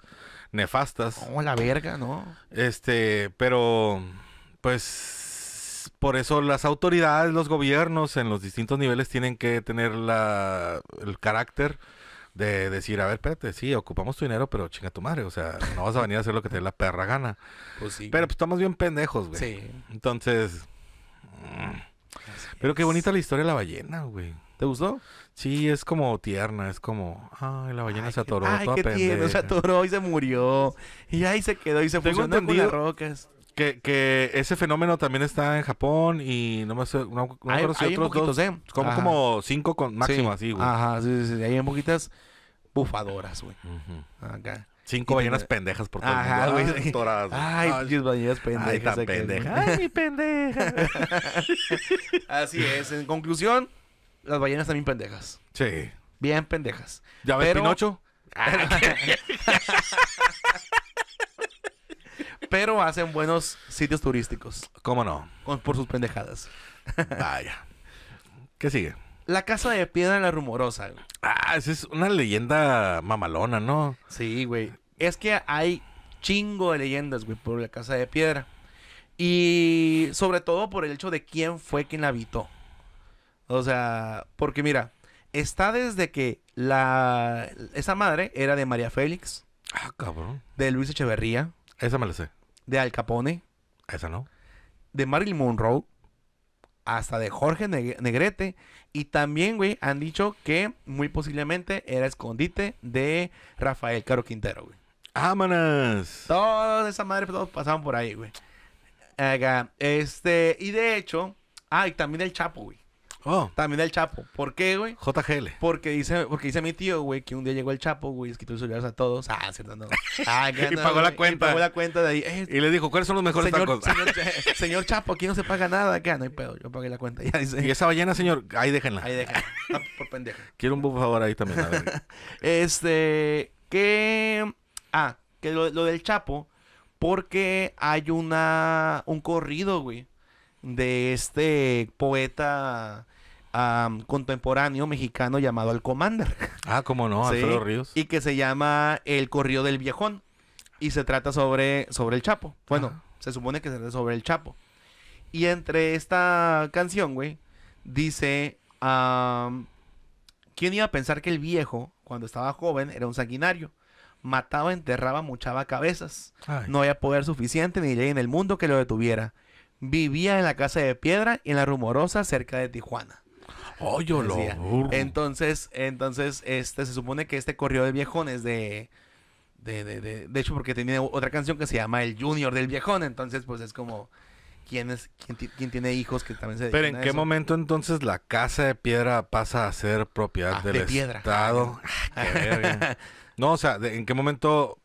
nefastas. Oh, la verga, ¿no? Este, pero pues por eso las autoridades, los gobiernos en los distintos niveles tienen que tener la, el carácter de decir, a ver, espérate, sí, ocupamos tu dinero, pero chinga tu madre, o sea, no vas a venir a hacer lo que te dé la perra gana. Pues sí. Pero pues estamos bien pendejos, güey. Sí. Entonces... Mm, pero qué bonita la historia de la ballena, güey. ¿Te gustó? Sí, es como tierna, es como, ay, la ballena se atoró, ay, qué tierno, se atoró y se murió. Y ahí se quedó y se fue con rocas. Que, ese fenómeno también está en Japón y no me sé, hay, otros dos. como, como cinco con máximo así, güey. Ajá, sí, sí, sí. Hay en poquitas bufadoras, güey. Acá. Cinco ballenas pendejas por todo Ajá, el mundo. Ay, ballenas pendejas. Ay, pendejas. Ay, mi pendeja. así es. En conclusión, las ballenas también pendejas. Sí. Bien pendejas. ¿Ya ves Pinocho? pero hacen buenos sitios turísticos. ¿Cómo no? por sus pendejadas. Vaya. ¿Qué sigue? La casa de piedra la rumorosa. Ah, esa es una leyenda mamalona, ¿no? Sí, güey. Es que hay chingo de leyendas, güey, por la casa de piedra. Y sobre todo por el hecho de quién fue quien la habitó. O sea, porque mira, está desde que la esa madre era de María Félix. Ah, cabrón. De Luis Echeverría. Esa me la sé. De Al Capone, Esa no. de Marilyn Monroe, hasta de Jorge Negrete. Y también, güey, han dicho que muy posiblemente era escondite de Rafael Caro Quintero, güey. amanas Todas esa madre, todos pasaban por ahí, güey. este, y de hecho, ah, también El Chapo, güey. Oh. También del Chapo. ¿Por qué, güey? JGL. Porque dice, porque mi tío, güey, que un día llegó el Chapo, güey, es que tú a todos. Ah, cierto, no. Ah, que y pagó la cuenta. Y pagó la cuenta de ahí. y le dijo, ¿cuáles son los mejores tacos? Señor, Chapo, aquí no se paga nada. Acá no hay pedo, yo pagué la cuenta. Y esa ballena, señor, ahí déjenla. Ahí déjenla. por pendejo. Quiero un por favor ahí también. este, que... Ah, que lo, lo del Chapo, porque hay una... un corrido, güey, de este poeta contemporáneo mexicano llamado El Commander. Ah, cómo no, Alfredo Ríos. Y que se llama El Corrido del Viejón. Y se trata sobre, sobre el Chapo. Bueno, se supone que se trata sobre el Chapo. Y entre esta canción, güey, dice... ¿Quién iba a pensar que el viejo, cuando estaba joven, era un sanguinario? Mataba, enterraba, muchaba cabezas. No había poder suficiente ni ley en el mundo que lo detuviera. Vivía en la casa de piedra y en la rumorosa cerca de Tijuana. Oh, entonces, entonces, este, se supone que este corrió de viejones de de, de, de, hecho, porque tenía otra canción que se llama El Junior del Viejón, entonces, pues es como quién es quién, tiene hijos que también se Pero en qué momento entonces la casa de piedra pasa a ser propiedad ah, del de piedra. Ah, ah, no, o sea, en qué momento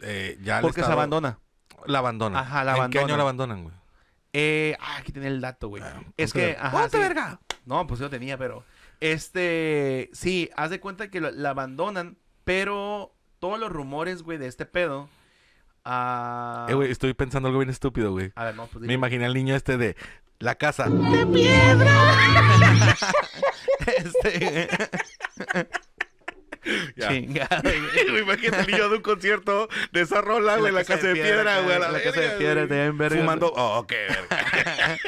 eh, ya Porque se abandona. La abandona. Ajá, la abandona. ¿En qué año la abandonan, güey? Eh, ah, aquí tiene el dato, güey. es que, ajá, verga! No, pues yo tenía, pero. Este. Sí, haz de cuenta que lo, la abandonan, pero todos los rumores, güey, de este pedo. Ah... Eh, güey, estoy pensando algo bien estúpido, güey. A ver, no, pues. Me imaginé al niño este de. La casa. ¡De piedra! este. Güey. Imagínate el niño de un concierto de esa rola, güey, la, casa de piedra, güey. La, la, casa de piedra, de Fumando. Oh, ok, verga.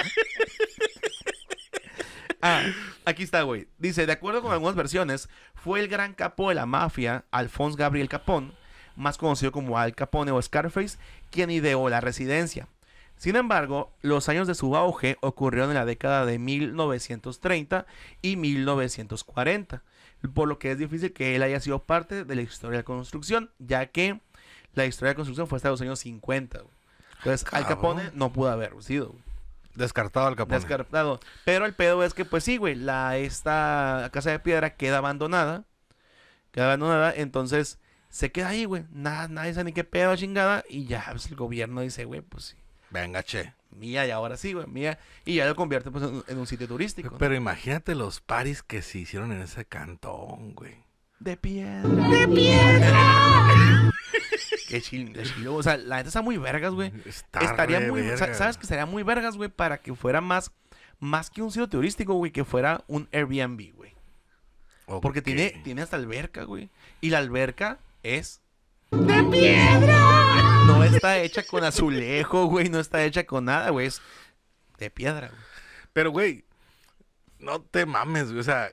Ah, aquí está, güey. Dice, de acuerdo con algunas versiones, fue el gran capo de la mafia, alfonso Gabriel Capón, más conocido como Al Capone o Scarface, quien ideó la residencia. Sin embargo, los años de su auge ocurrieron en la década de 1930 y 1940, por lo que es difícil que él haya sido parte de la historia de la construcción, ya que la historia de la construcción fue hasta los años 50. Entonces, Al Capone no pudo haber sido. Descartado al Capone. Descartado. Pero el pedo es que, pues sí, güey, la, esta casa de piedra queda abandonada. Queda abandonada, entonces se queda ahí, güey. Nada, nadie sabe ni qué pedo, chingada. Y ya, pues, el gobierno dice, güey, pues sí. Venga, che. Mía, y ahora sí, güey, mía. Y ya lo convierte pues, en, un sitio turístico. Pero imagínate los paris que se hicieron en ese cantón, güey. De piedra. ¡De piedra! o sea, la gente está muy vergas, güey. Mm, estaría muy, sabes que estaría muy vergas, güey, para que fuera más, más que un sitio turístico, güey, que fuera un Airbnb, güey. Porque tiene, tiene hasta alberca, güey. Y la alberca es de piedra. No está hecha con azulejo, güey, no está hecha con nada, güey, es de piedra. Güey. Pero, güey, no te mames, güey, o sea,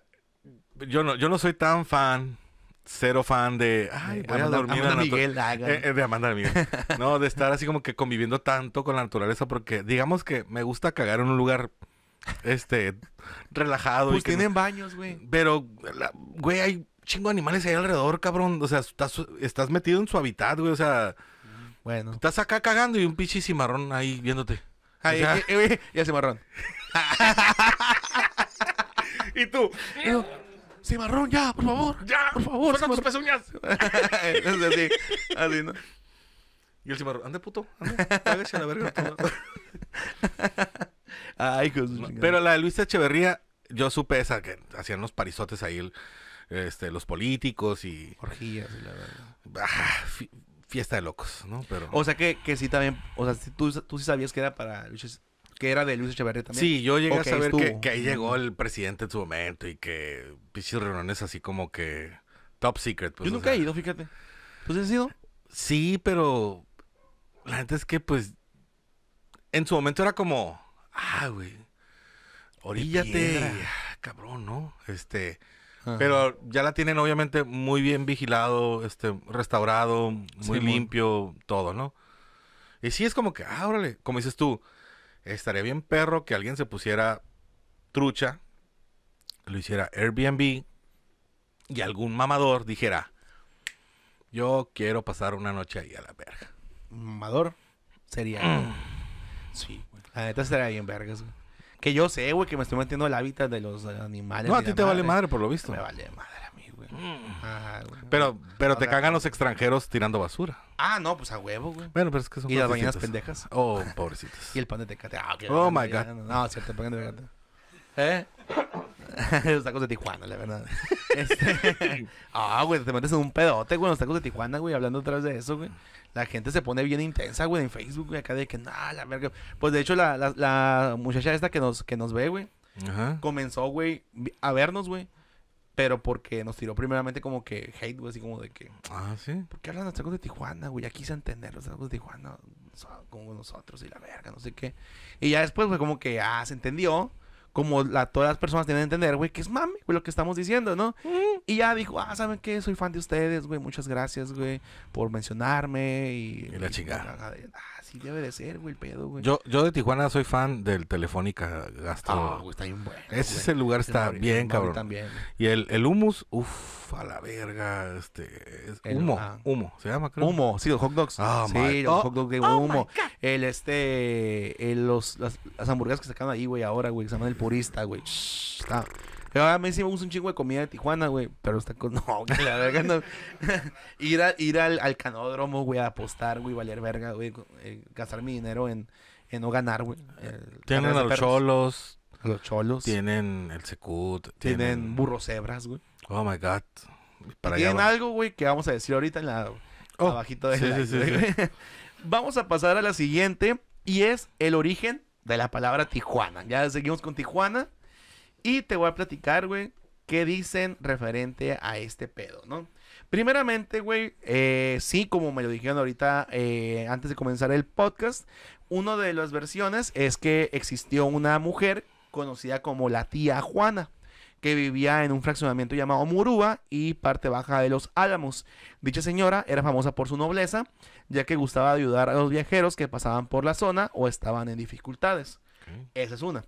yo no, yo no soy tan fan cero fan de, ay, voy a dormir Miguel, eh, eh, de Amanda Miguel. no, de estar así como que conviviendo tanto con la naturaleza, porque digamos que me gusta cagar en un lugar este relajado. Pues y tienen baños, güey. Pero, güey, hay chingo de animales ahí alrededor, cabrón. O sea, estás, metido en su hábitat, güey. O sea, bueno. Estás acá cagando y un pichi cimarrón ahí viéndote. Ay, ah, o eh, y tú. Cimarrón, ya, por favor. Ya, por favor. Saca tus pezuñas. así, así, ¿no? Y el cimarrón, ande puto, ver hágase la verga. Ay, Pero la de Luisa Echeverría, yo supe esa que hacían los parizotes ahí, este, los políticos y. Orgías la verdad. fiesta de locos, ¿no? Pero. O sea que, que sí también. O sea, tú, tú sí sabías que era para que era de Luis Echeverría también. Sí, yo llegué a saber que, ahí llegó el presidente en su momento y que pichis es así como que top secret. Pues, yo nunca he ido, fíjate. ¿Pues has ido? Sí, pero la gente es que pues en su momento era como, ah, güey, oríllate, ah, cabrón, ¿no? Este, pero ya la tienen obviamente muy bien vigilado, este, restaurado, muy limpio, todo, ¿no? Y sí es como que, ah, órale, como dices tú, estaría bien perro que alguien se pusiera trucha, lo hiciera Airbnb y algún mamador dijera, yo quiero pasar una noche ahí a la verga. Mamador sería... Sí, La neta estaría bien vergas, Que yo sé, güey, que me estoy metiendo el hábitat de los animales. No, a ti te vale madre, por lo visto. Me vale madre güey. Mm. Ah, pero, pero te cagan los extranjeros tirando basura. Ah, no, pues a huevo, güey. Bueno, pero es que son Y las pendejas. Oh, pobrecitos. Y el pan de tecate. Ah, oh, my God. No, cierto, el pan de tecate. ¿Eh? los tacos de Tijuana, la verdad. Este, Ah, güey, te metes en un pedote, güey, los tacos de Tijuana, güey, hablando otra vez de eso, güey. La gente se pone bien intensa, güey, en Facebook, güey, acá de que, nah, la verga. Pues de hecho, la, la, la muchacha esta que nos, que nos ve, güey, Ajá. comenzó, güey, a vernos, güey. Pero porque nos tiró primeramente como que hate, güey, así como de que. Ah, sí. ¿Por qué hablan los tacos de Tijuana, güey? Ya quise entender los tacos de Tijuana como nosotros y la verga, no sé qué. Y ya después, fue como que ah, se entendió. Como la, todas las personas tienen que entender, güey, que es mami, güey, lo que estamos diciendo, ¿no? Y ya dijo, ah, ¿saben qué? Soy fan de ustedes, güey, muchas gracias, güey, por mencionarme y. Y la chingada. Sí debe de ser, güey, el pedo, güey. Yo, yo de Tijuana soy fan del Telefónica Gastro. Ah, güey, está bien bueno. Ese, güey. ese lugar está bien, cabrón. También. Y el, el humus, uff, a la verga, este, humo, ah. humo, se llama, creo. Humo, sí, los hot dogs. Ah, sí, los hot dogs de oh, oh humo. El, este, los, las, hamburguesas que sacan ahí, güey, ahora, güey, que se llaman el purista, güey. Está me hicimos un chingo de comida de Tijuana, güey. Pero está con. No, que la verga no. ir ir al, canódromo, güey, a apostar, güey, valer verga, güey. Eh, gastar mi dinero en, no ganar, güey. Eh, tienen a los cholos. los cholos. Tienen el secut. Tienen, burro burros cebras, güey. Oh my god. tienen algo, güey, que vamos a decir ahorita en la. Oh, abajito de la, Vamos a pasar a la siguiente. Y es el origen de la palabra Tijuana. Ya seguimos con Tijuana. Y te voy a platicar, güey, qué dicen referente a este pedo, ¿no? Primeramente, güey, eh, sí, como me lo dijeron ahorita eh, antes de comenzar el podcast, una de las versiones es que existió una mujer conocida como la tía Juana, que vivía en un fraccionamiento llamado Murúa y parte baja de los Álamos. Dicha señora era famosa por su nobleza, ya que gustaba ayudar a los viajeros que pasaban por la zona o estaban en dificultades. Esa es una.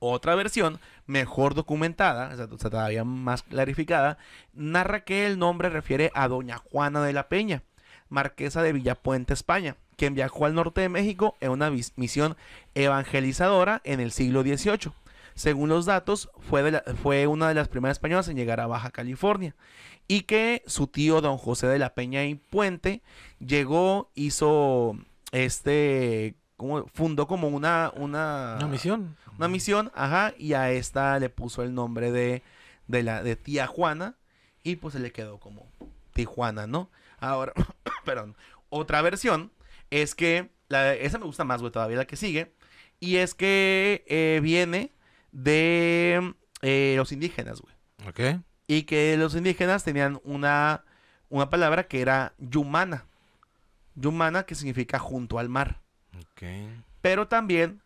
Otra versión, mejor documentada, o sea, todavía más clarificada, narra que el nombre refiere a doña Juana de la Peña, marquesa de Villapuente, España, quien viajó al norte de México en una misión evangelizadora en el siglo XVIII. Según los datos, fue, fue una de las primeras españolas en llegar a Baja California y que su tío don José de la Peña y Puente llegó, hizo este como, fundó como una, una... misión. Una misión, ajá, y a esta le puso el nombre de, de, la, de tía Juana y pues se le quedó como Tijuana, ¿no? Ahora, perdón, otra versión es que, esa me gusta más, güey, todavía la que sigue, y es que eh, viene de eh, los indígenas, güey. Ok. Y que los indígenas tenían una, una palabra que era yumana. Yumana que significa junto al mar. Pero también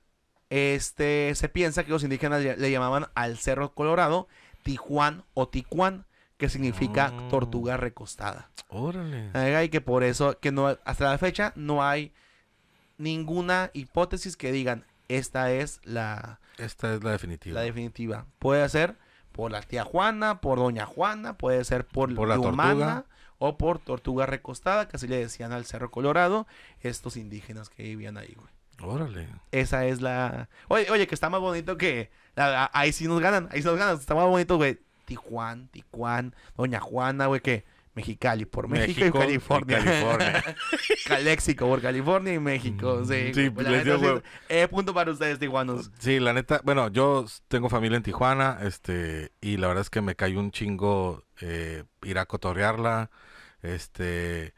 este, se piensa que los indígenas le, llamaban al Cerro Colorado Tijuán o Ticuán, que significa oh. tortuga recostada. Órale. y que por eso, que no, hasta la fecha no hay ninguna hipótesis que digan, esta es la... Esta es la definitiva. definitiva. Puede ser por la tía Juana, por doña Juana, puede ser por, la humana. tortuga o por Tortuga Recostada, que así le decían al Cerro Colorado estos indígenas que vivían ahí, güey. Órale. Esa es la... Oye, oye, que está más bonito que... Ahí sí nos ganan, ahí sí nos ganan. Está más bonito, güey. Tijuán, Tijuán, Doña Juana, güey, que Mexicali por México, y California. Caléxico por California y México. Mm, sí, sí pues eh, punto para ustedes, tijuanos. Sí, la neta, bueno, yo tengo familia en Tijuana, este, y la verdad es que me cayó un chingo eh, ir a cotorrearla, este,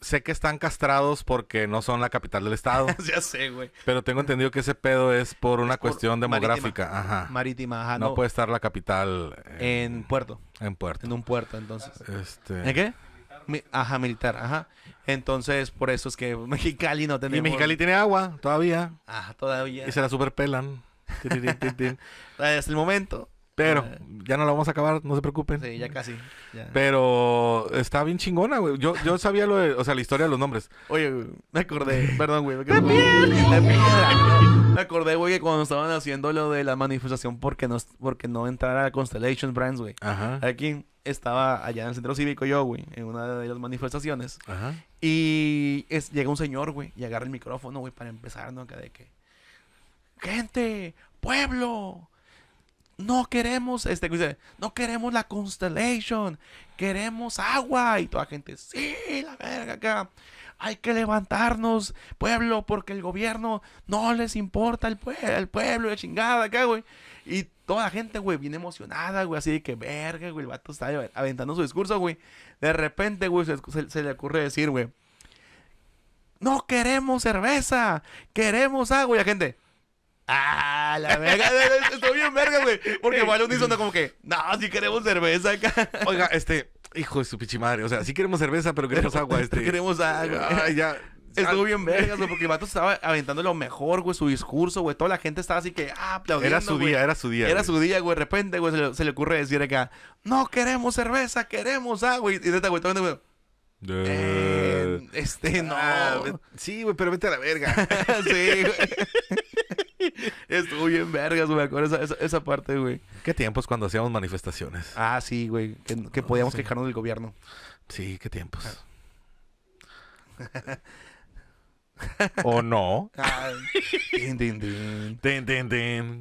sé que están castrados porque no son la capital del estado. ya sé, güey. Pero tengo entendido que ese pedo es por una cuestión demográfica. Marítima. Ajá. ajá. No, puede estar la capital. en puerto. En puerto. En un puerto, entonces. Este... ¿En qué? ajá, militar, ajá. Entonces, por eso es que Mexicali no tenemos... Y Mexicali tiene agua, todavía. Ajá, todavía. Y se la superpelan. Hasta el momento. Pero eh. ya no la vamos a acabar, no se preocupen. Sí, ya casi. Pero está bien chingona, güey. Yo, yo sabía lo de, o sea, la historia de los nombres. Oye, me acordé, perdón, güey. Me, me acordé, güey, que cuando estaban haciendo lo de la manifestación porque no, porque no entrara Constellation Brands, güey. Ajá. Aquí estaba allá en el centro cívico yo, güey, en una de las manifestaciones. Ajá. Y es, llega un señor, güey, y agarra el micrófono, güey, para empezar, ¿no? Que de que. Gente, pueblo no queremos, este, no queremos la Constellation, queremos agua. Y toda la gente, sí, la verga acá. Hay que levantarnos, pueblo, porque el gobierno no les importa el, pueblo el pueblo, la chingada acá, güey. Y toda la gente, güey, bien emocionada, güey, así de que verga, güey, el vato está aventando su discurso, güey. De repente, güey, se, se le ocurre decir, güey, no queremos cerveza, queremos agua. Y la gente, Ah, la verga. estuvo bien verga, güey. Porque igual un como que, no, si queremos cerveza acá. Oiga, este, hijo de su pichimadre. O sea, sí queremos cerveza, pero queremos agua, este. queremos agua. ya. Estuvo bien güey porque el vato estaba aventando lo mejor, güey, su discurso, güey. Toda la gente estaba así que, ah, aplaudiendo, Era su día, era su día. Era su día, güey. De repente, güey, se le, ocurre decir acá, no queremos cerveza, queremos agua. Y esta, güey, todo el mundo, güey. Eh, eh. este, no. Ah, sí, güey, pero vete a la verga. sí, güey. Estuvo bien vergas, güey. Con esa, parte, güey. Qué tiempos cuando hacíamos manifestaciones. Ah, sí, güey. Que, ah, podíamos quejarnos del gobierno. Sí, qué tiempos. Ah. ¿O no?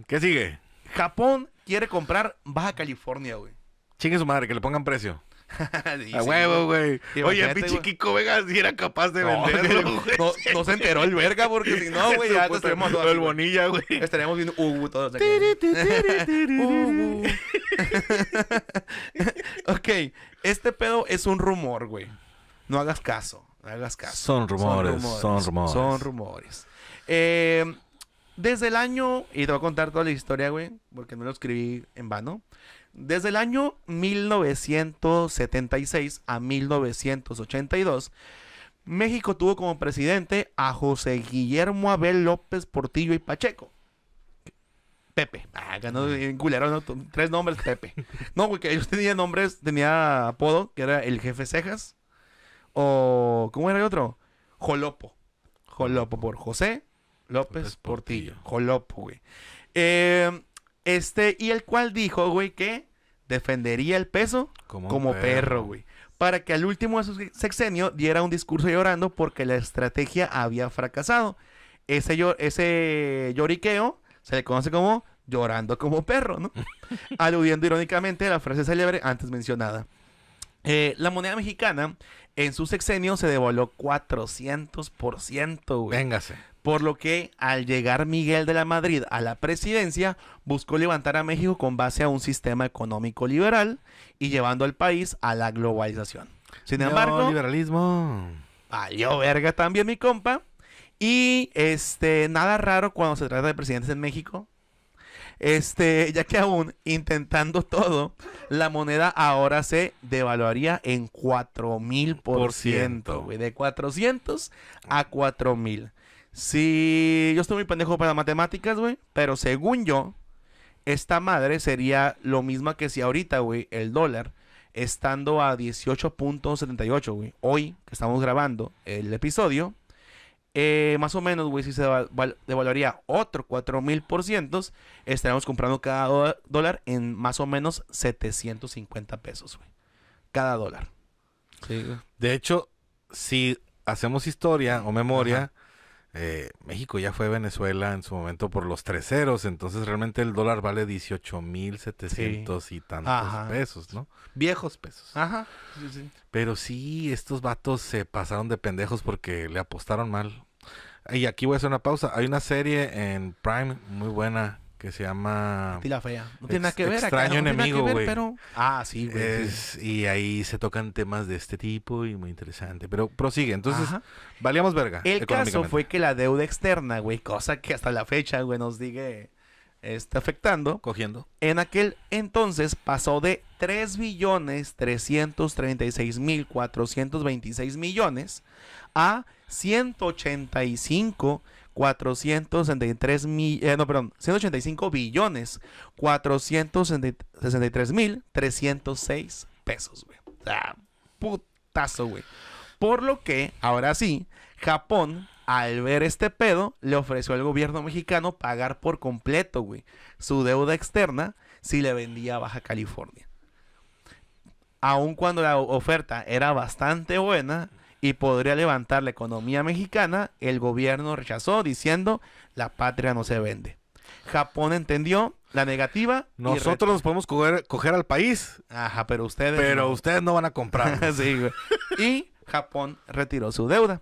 ¿Qué sigue? Japón quiere comprar Baja California, güey. Chingue su madre, que le pongan precio. a huevo, güey. Oye, pinche Kiko Vega si era capaz de no, venderlo, No, se enteró el verga porque si no, güey, ya estaríamos todo El bonilla, güey. Estaríamos viendo Ugu uh, uh, todos uh, ok, este pedo es un rumor, güey. No hagas caso, no hagas caso. Son rumores, son rumores. Son rumores. Eh, desde el año, y te voy a contar toda la historia, güey, porque no lo escribí en vano. Desde el año 1976 a 1982, México tuvo como presidente a José Guillermo Abel López Portillo y Pacheco. Pepe. Ah, ganó tres nombres, Pepe. No, porque ellos tenían nombres, tenía apodo, que era el jefe cejas. O, ¿cómo era el otro? Jolopo. Jolopo por José López Portillo. Portillo. Jolopo, güey. Eh, este, y el cual dijo, güey, que defendería el peso como, perro. güey. Para que al último de su sexenio diera un discurso llorando porque la estrategia había fracasado. Ese, ese lloriqueo se le conoce como llorando como perro, ¿no? Aludiendo irónicamente a la frase célebre antes mencionada. Eh, la moneda mexicana en su sexenio se devaluó 400%, güey. Véngase por lo que al llegar Miguel de la Madrid a la presidencia, buscó levantar a México con base a un sistema económico liberal y llevando al país a la globalización. Sin embargo, liberalismo. Valió verga también mi compa. Y este, nada raro cuando se trata de presidentes en México. Este, ya que aún intentando todo, la moneda ahora se devaluaría en 4000%, ciento de 400 a 4000. Si yo estoy muy pendejo para matemáticas, güey. Pero según yo, esta madre sería lo misma que si ahorita, güey, el dólar estando a 18.78, güey. Hoy que estamos grabando el episodio, eh, más o menos, güey, si se devaluaría otro 4.000%, estaríamos comprando cada dólar en más o menos 750 pesos, güey. Cada dólar. Sí, De hecho, si hacemos historia o memoria, eh, México ya fue Venezuela en su momento por los tres ceros, entonces realmente el dólar vale mil setecientos y tantos pesos, ¿no? Viejos pesos. Ajá. Pero sí, estos vatos se pasaron de pendejos porque le apostaron mal. Y aquí voy a hacer una pausa. Hay una serie en Prime muy buena que se llama No tiene nada que ver Extraño enemigo, güey. Pero... Ah, sí, güey. Y ahí se tocan temas de este tipo y muy interesante. Pero prosigue, entonces valíamos verga. El caso fue que la deuda externa, güey, cosa que hasta la fecha, güey, nos sigue está afectando. Cogiendo. En aquel entonces pasó de 3 billones seis mil millones a 185 463 mil, eh, no, perdón, 185 billones 463 mil 306 pesos, güey. putazo, güey. Por lo que, ahora sí, Japón, al ver este pedo, le ofreció al gobierno mexicano pagar por completo, güey, su deuda externa si le vendía Baja California. Aun cuando la oferta era bastante buena, y podría levantar la economía mexicana, el gobierno rechazó diciendo la patria no se vende. Japón entendió la negativa. Nosotros nos podemos coger, al país. Ajá, pero ustedes. Pero no. ustedes no van a comprar. Y Japón retiró su deuda.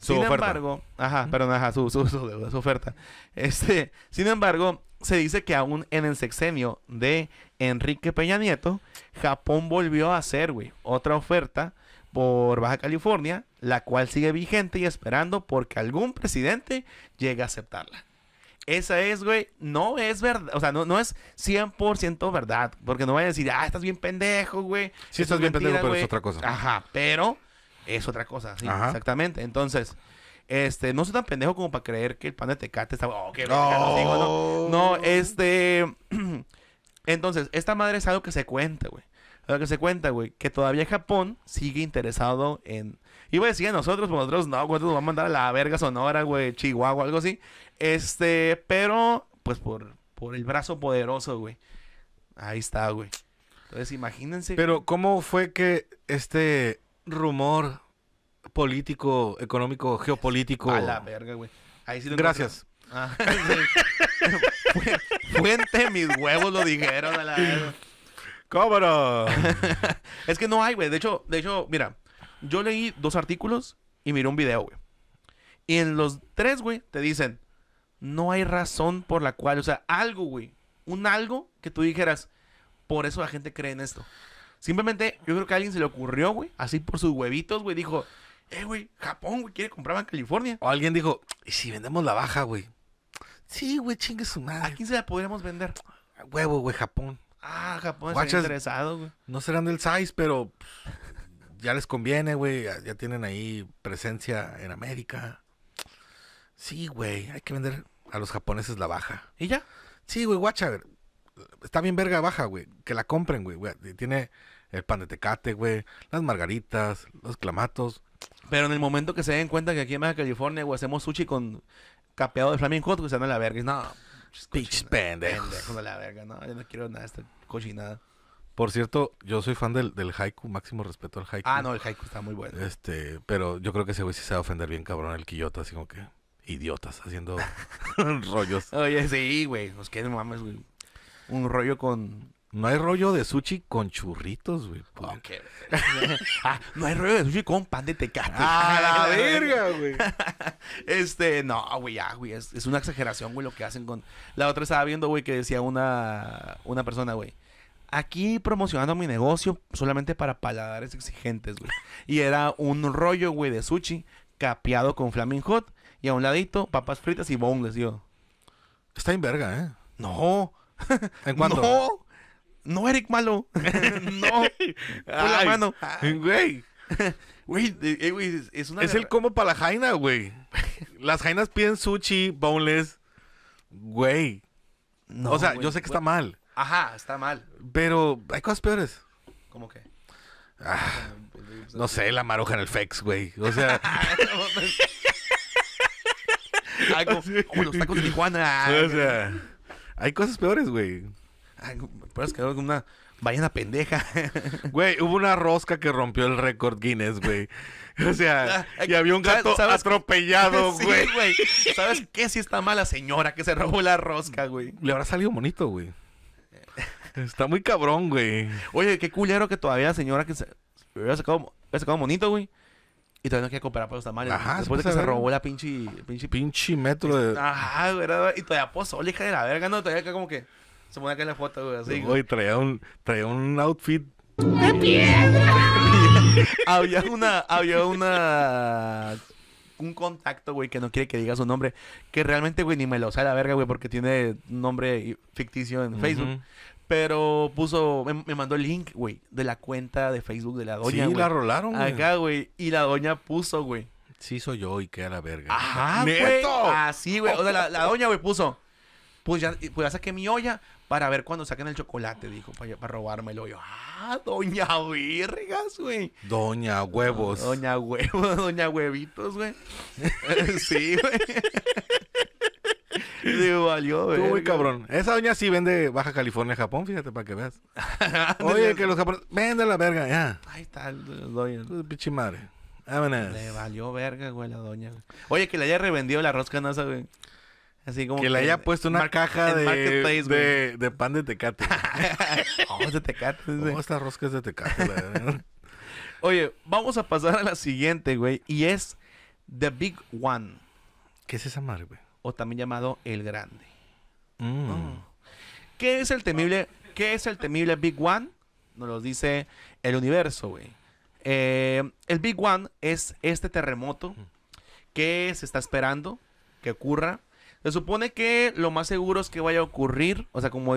sin embargo, ajá, perdón, ajá, su, deuda, su oferta. Este, sin embargo, se dice que aún en el sexenio de Enrique Peña Nieto, Japón volvió a hacer, otra oferta por Baja California, la cual sigue vigente y esperando porque algún presidente llegue a aceptarla. Esa es, güey, no es verdad, o sea, no, no es 100% verdad, porque no vaya a decir, ah, estás bien pendejo, güey. Sí, estás bien pendejo, pero es otra cosa. Ajá, pero es otra cosa, sí, exactamente. Entonces, este, no soy tan pendejo como para creer que el pan de Tecate está... Oh, qué no no, no, este... Entonces, esta madre es algo que se cuenta, güey lo que se cuenta, güey, que todavía Japón sigue interesado en. Y, a decir a nosotros, pues nosotros no, güey, nos vamos a mandar a la verga Sonora, güey, Chihuahua, algo así. Este, pero, pues por, por el brazo poderoso, güey. Ahí está, güey. Entonces, imagínense. Pero, ¿cómo fue que este rumor político, económico, geopolítico. A la verga, güey. Ahí sí Gracias. Ah, fuente mis huevos lo dijeron a la verga. es que no hay, güey. De hecho, de hecho, mira, yo leí dos artículos y miré un video, güey. Y en los tres, güey, te dicen, no hay razón por la cual, o sea, algo, güey, un algo que tú dijeras, por eso la gente cree en esto. Simplemente, yo creo que a alguien se le ocurrió, güey, así por sus huevitos, güey, dijo, eh, güey, Japón, güey, quiere comprar en California. O alguien dijo, ¿y si vendemos la baja, güey? Sí, güey, chingue su madre. ¿A quién se la podríamos vender? A huevo, güey, Japón. Ah, japoneses güey. No serán del size, pero pues, ya les conviene, güey. Ya, tienen ahí presencia en América. Sí, güey. Hay que vender a los japoneses la baja. ¿Y ya? Sí, güey, guacha. está bien verga baja, güey. Que la compren, güey. Tiene el pan de tecate, güey. Las margaritas, los clamatos. Pero en el momento que se den cuenta que aquí en Baja California, güey, hacemos sushi con capeado de flamenco hot, güey, se dan la verga. No, Pinches pendejos. de la verga, no, yo no quiero nada de esta cochinada. Por cierto, yo soy fan del, del haiku, máximo respeto al haiku. Ah, no, el haiku está muy bueno. Este, pero yo creo que ese güey sí se va a ofender bien cabrón el Quillota, así como que idiotas haciendo rollos. Oye, sí, güey, nos pues quedan mames, güey. Un rollo con no hay rollo de sushi con churritos, güey. Pues. ah, no hay rollo de sushi con pan de tecate. ¡Ah, la verga, güey! este, no, güey, güey. Es, una exageración, güey, lo que hacen con... La otra estaba viendo, güey, que decía una, una persona, güey. Aquí promocionando mi negocio solamente para paladares exigentes, güey. Y era un rollo, güey, de sushi capeado con flaming hot. Y a un ladito, papas fritas y bongles, yo. Está en verga, ¿eh? No. ¿En cuánto? no, Eric Malo. no. la mano. Güey. Eh, güey, es, el como para la jaina, güey. Las jainas piden sushi, boneless. Güey. No, o sea, yo sé que está mal. Ajá, está mal. Pero hay cosas peores. ¿Cómo qué? Ah, no sé, la maroja en el fex, güey. O sea. tacos Tijuana. O sea, hay cosas peores, güey. Ay, puedes quedar una ballena pendeja. Güey, hubo una rosca que rompió el récord Guinness, güey. O sea, ah, y había un gato atropellado, güey. ¿Sabes qué? Si está mala señora que se robó la rosca, güey. Le habrá salido bonito, güey. Está muy cabrón, güey. Oye, qué culero que todavía señora que se... Hubiera sacado, sacado bonito, güey. Y todavía no quiere comprar para los tamales. Ajá, después de que se robó la pinche... Pinche, metro de... Ajá, güey. Y todavía pozo, hija de la verga. No, todavía que como que... Se pone acá en la foto, güey. Así, güey. traía un, traía un outfit. ¡Una piedra! había una. Había una. Un contacto, güey, que no quiere que diga su nombre. Que realmente, güey, ni me lo sabe la verga, güey, porque tiene nombre ficticio en Facebook. Pero puso, me, mandó el link, güey, de la cuenta de Facebook de la doña. Sí, la rolaron, güey. Acá, güey. Y la doña puso, güey. Sí, soy yo y a la verga. Ajá, ¡Neto! güey. Así, güey. O sea, la, doña, güey, puso. Pues ya, pues ya saqué mi olla, para ver cuando saquen el chocolate, dijo, para, robarme robármelo. Yo, ah, doña Virgas, güey. Doña Huevos. doña Huevos, doña Huevitos, güey. sí, güey. Le valió, güey. Tú muy cabrón. Esa doña sí vende Baja California, Japón, fíjate, para que veas. Oye, que los japoneses... Vende la verga, ya. Ahí está, doña. Pues, pinche madre. Le valió verga, güey, la doña. Oye, que le haya revendido la rosca, no güey Así como que, le haya puesto una caja de, de, pan de tecate. Oh, es de tecate. Oh, rosca es de tecate. Oye, vamos a pasar a la siguiente, güey. Y es The Big One. ¿Qué es esa madre, güey? O también llamado El Grande. Mm. Oh. ¿Qué es el temible? ¿Qué es el temible Big One? Nos lo dice el universo, güey. Eh, el Big One es este terremoto que se está esperando que ocurra se supone que lo más seguro es que vaya a ocurrir, o sea, como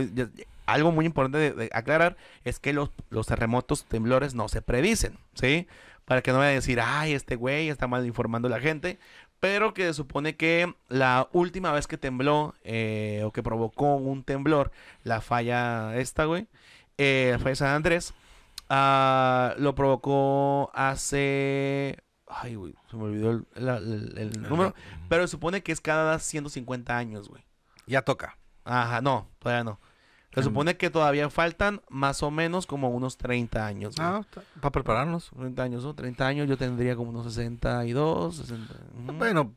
algo muy importante de, aclarar, es que los, terremotos, temblores no se predicen, ¿sí? Para que no vaya a decir, ay, este güey está mal informando a la gente, pero que se supone que la última vez que tembló eh, o que provocó un temblor, la falla esta, güey, eh, la falla San Andrés, ah, lo provocó hace Ay, güey, se me olvidó el, número. Pero se supone que es cada 150 años, güey. Ya toca. Ajá, no, todavía no. Se em. supone que todavía faltan más o menos como unos 30 años. Ah, para prepararnos. 30 años, ¿no? 30 años yo tendría como unos 62, 60. Bueno,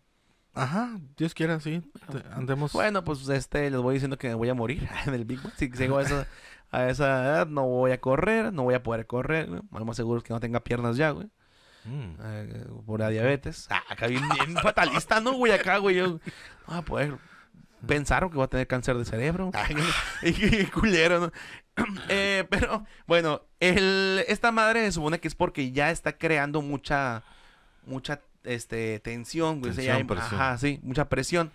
ajá, Dios quiera, sí. andemos. Bueno, pues este, les voy diciendo que me voy a morir en el Big Bang. Si sigo a esa, a esa edad, no voy a correr, no voy a poder correr. Güey. Lo más seguro es que no tenga piernas ya, güey. Mm. Eh, por la diabetes. Ah, acá bien, fatalista, ¿no, güey? Acá, güey. Yo, a poder pensar que va a tener cáncer de cerebro. y, culero, ¿no? Eh, pero, bueno, esta madre se supone que es porque ya está creando mucha, mucha este, tensión, güey. mucha presión.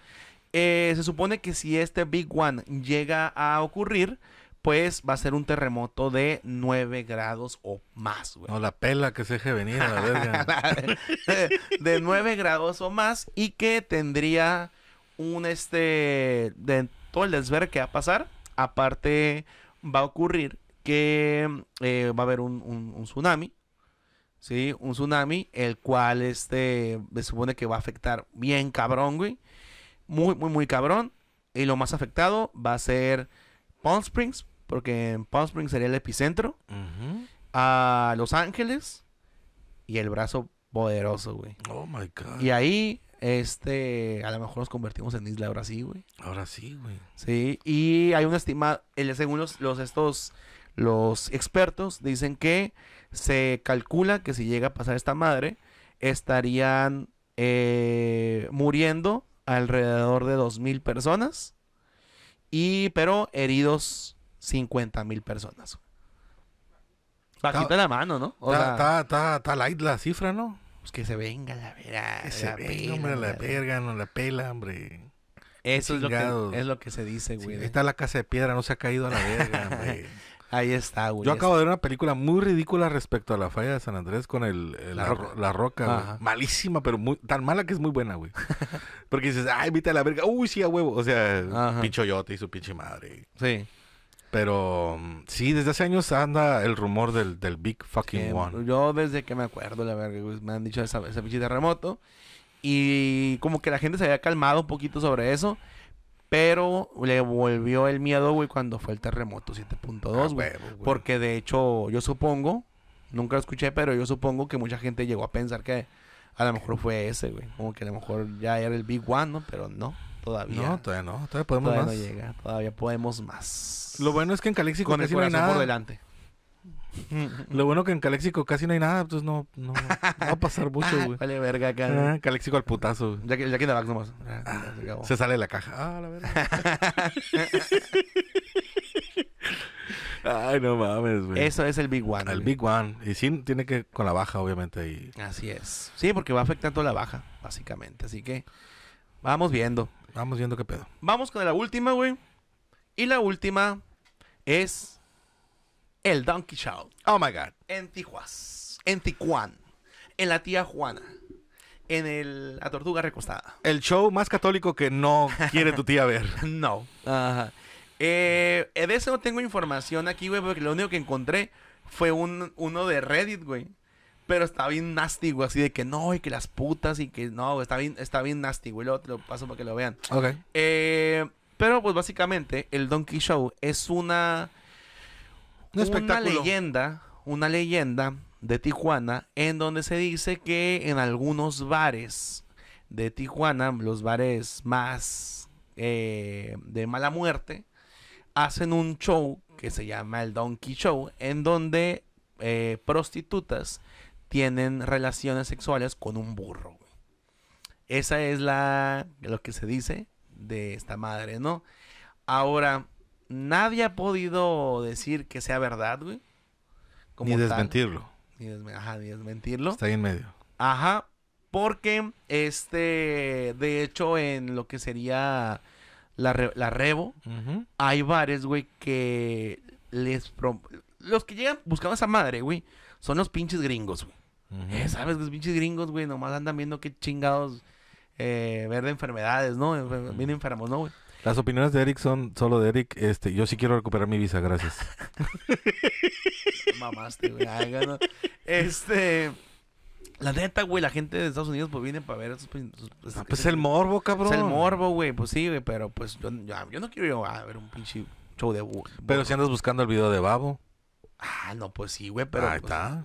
Eh, se supone que si este Big One llega a ocurrir, pues va a ser un terremoto de 9 grados o más, güey. No, la pela que se deje venir a la de, 9 grados o más y que tendría un este de todo el desver que va a pasar. Aparte, va a ocurrir que eh, va a haber un, un, tsunami. Sí, un tsunami, el cual este se supone que va a afectar bien cabrón, güey. Muy, muy, muy cabrón. Y lo más afectado va a ser Palm Springs, porque en Palm Springs sería el epicentro, a Los Ángeles y el brazo poderoso, güey. Oh my God. Y ahí, este, a lo mejor nos convertimos en isla ahora sí, güey. Ahora sí, güey. Sí, y hay una estima, según los, estos, los expertos, dicen que se calcula que si llega a pasar esta madre, estarían eh, muriendo alrededor de 2.000 personas. Y, pero heridos 50 mil personas. Bajita la mano, ¿no? Está light la cifra, ¿no? Pues que se venga la verga. Que se venga, hombre, la verga, no la pela, hombre. Eso es lo, que, es lo, que, se dice, güey. está la casa de piedra, no se ha caído a la verga, güey. Ahí está, güey. Yo acabo de ver una película muy ridícula respecto a la falla de San Andrés con el, la, roca. Malísima, pero muy, tan mala que es muy buena, güey. Porque dices, ay, vete a la verga. Uy, sí, a huevo. O sea, pincho yote y su pinche madre. Sí. Pero mm, sí, desde hace años anda el rumor del, Big Fucking One. Yo desde que me acuerdo, la verdad me han dicho esa, ese terremoto. Y como que la gente se había calmado un poquito sobre eso. Pero le volvió el miedo, güey, cuando fue el terremoto 7.2, ah, güey. porque de hecho, yo supongo, nunca lo escuché, pero yo supongo que mucha gente llegó a pensar que a lo mejor fue ese, güey. Como que a lo mejor ya era el Big One, Pero no. Todavía. No, todavía no. Todavía podemos todavía no llega. Todavía podemos más. Lo bueno es que en Calexico casi no hay nada. por delante. Lo bueno que en Calexico casi no hay nada, entonces no, va a pasar mucho, güey. Vale, verga, acá. Ah, Calexico al putazo. Ya que, ya que nomás. Ah, se, sale de la caja. Ah, la Ay, no mames, güey. Eso es el Big One. El Big One. Y sí, tiene que con la baja, obviamente. Y... Así es. Sí, porque va a afectar toda la baja, básicamente. Así que vamos viendo. Vamos viendo qué pedo. Vamos con la última, güey. Y la última es el Donkey Show. Oh my God. En Tijuas. En Tijuán. En la tía Juana. En el, la tortuga recostada. El show más católico que no quiere tu tía ver. no. Ajá. Eh, de eso no tengo información aquí, güey, porque lo único que encontré fue un, uno de Reddit, güey. Pero está bien nasty, güey, así de que no, y que las putas y que no, está bien, está bien nasty, güey. lo paso para que lo vean. Eh, pero pues básicamente el Donkey Show es una... Una leyenda, una leyenda de Tijuana en donde se dice que en algunos bares de Tijuana, los bares más eh, de mala muerte, hacen un show que se llama el Donkey Show en donde eh, prostitutas tienen relaciones sexuales con un burro. Esa es la lo que se dice de esta madre, ¿no? Ahora, nadie ha podido decir que sea verdad, güey. ni desmentirlo. Ajá, ni desmentirlo. Está ahí en medio. Ajá, porque este, de hecho, en lo que sería la, la rebo, hay bares, güey, que les... Los que llegan buscando a esa madre, güey, son los pinches gringos, güey. Eh, ¿Sabes? Los pinches gringos, güey, nomás andan viendo qué chingados eh, ver de enfermedades, ¿no? Vienen enfermos, ¿no, güey? Las opiniones de Eric son solo de Eric. Este, yo sí quiero recuperar mi visa, gracias. Mamaste, güey. Este. La neta, güey, la gente de Estados Unidos pues viene para ver esos... Ah, pues es el morbo, cabrón. Es el morbo, güey, pues sí, güey, pero pues yo, no quiero ir a ver un pinche show de... Pero si andas buscando el video de Babo. Ah, no, pues sí, güey, pero. Ahí pues está.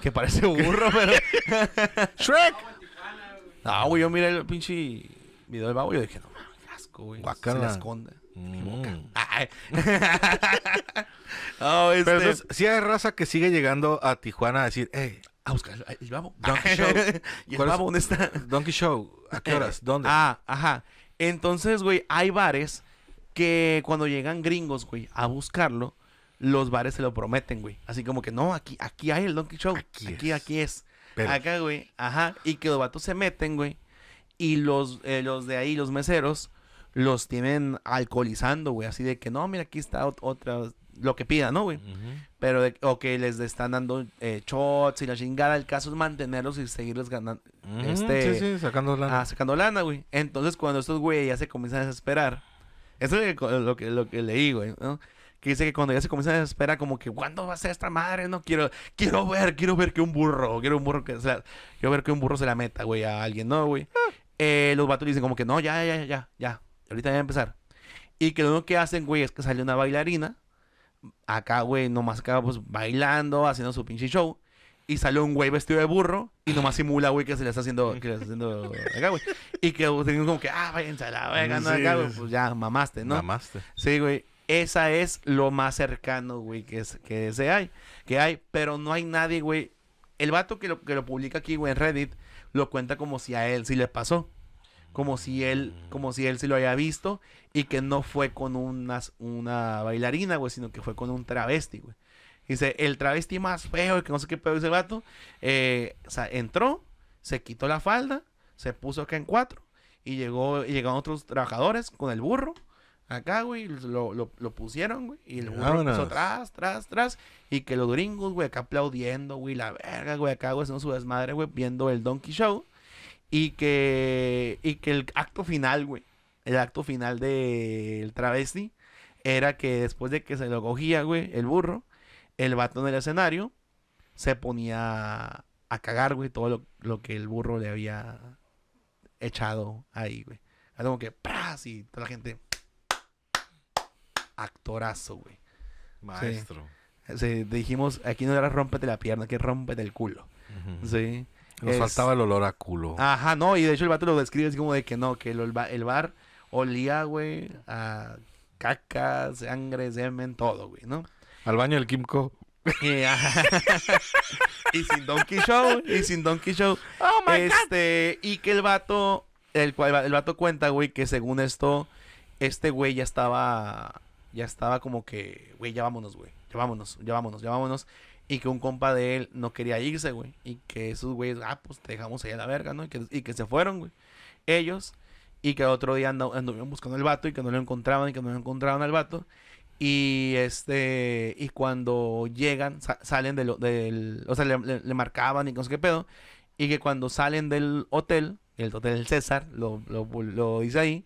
Que parece burro, pero. ¡Shrek! No, güey, yo miré el pinche video del babo y yo dije, no, qué asco, güey. Se la esconde. Mi mm. boca. Este pero entonces, sí hay raza que sigue llegando a Tijuana a decir, eh a buscar el babo. Donkey Show. ¿Y babo dónde está? Donkey Show. ¿A qué eh, horas? ¿Dónde? Ah, ajá. Entonces, güey, hay bares que cuando llegan gringos, güey, a buscarlo, los bares se lo prometen, güey. Así como que, no, aquí, aquí hay el Donkey Show. Aquí, aquí es. Acá, güey. Ajá. Y que los vatos se meten, güey. Y los, eh, los de ahí, los meseros, los tienen alcoholizando, güey. Así de que, no, mira, aquí está otra, lo que pida, ¿no, güey? Pero, o que les están dando eh, shots y la chingada. El caso es mantenerlos y seguirles ganando. este, sí, sí, sacando lana. Ah, sacando lana, güey. Entonces, cuando estos güey ya se comienzan a desesperar. Eso es lo que, lo que, lo que leí, güey, ¿no? que dice que cuando ya se comienza a desesperar, como que, ¿cuándo va a ser esta madre? No quiero, quiero ver, quiero ver que un burro, quiero un burro que, sea, quiero ver que un burro se la meta, güey, a alguien, ¿no, güey? Eh, los vatos dicen como que, no, ya, ya, ya, ya, ahorita ya va a empezar. Y que lo único que hacen, güey, es que sale una bailarina, acá, güey, nomás acá, pues, bailando, haciendo su pinche show y sale un güey vestido de burro y nomás simula, güey, que se le está haciendo, que le está haciendo acá, güey. Y que tenemos pues, como que, ah, váyanse a la no, pues ya mamaste, ¿no? Mamaste. Sí, güey. Esa es lo más cercano, güey, que, que se hay. Que hay, pero no hay nadie, güey. El vato que lo, que lo publica aquí, güey, en Reddit, lo cuenta como si a él sí le pasó. Como si él, como si él sí lo haya visto y que no fue con unas, una bailarina, güey, sino que fue con un travesti, güey. Dice, el travesti más feo que no sé qué pedo ese vato. Eh, entró, se quitó la falda, se puso acá en cuatro y llegó, y llegaron otros trabajadores con el burro acá, güey, lo, pusieron, güey, y el burro tras, tras, tras, y que los gringos, güey, acá aplaudiendo, güey, la verga, güey, acá, güey, haciendo su desmadre, güey, viendo el Donkey Show, y que, y que el acto final, güey, el acto final del travesti era que después de que se lo cogía, güey, el burro, el vato en el escenario se ponía a cagar, güey, todo lo, que el burro le había echado ahí, güey. Era como que, ¡pras! Y toda la gente actorazo, güey. Maestro. Sí. dijimos, aquí no era rompete la pierna, que rompete el culo. Sí. Nos faltaba el olor a culo. Ajá, no, y de hecho el vato lo describe así como de que no, que el, el bar olía, güey, a caca, sangre, semen, todo, güey, ¿no? Al baño del Kimco. y sin Donkey Show, y sin Donkey Show. Oh este, y que el vato, el, el vato cuenta, güey, que según esto, este güey ya estaba ya estaba como que, güey, ya vámonos, güey, ya vámonos, ya vámonos, ya vámonos. Y que un compa de él no quería irse, güey. Y que esos güeyes, ah, pues te dejamos ahí a la verga, ¿no? Y que, se fueron, güey. Ellos. Y que otro día anduvieron buscando al vato y que no lo encontraban y que no lo encontraban al vato. Y este, y cuando llegan, salen del, o sea, le, marcaban y no sé qué pedo. Y que cuando salen del hotel, el hotel César, lo, lo, lo dice ahí,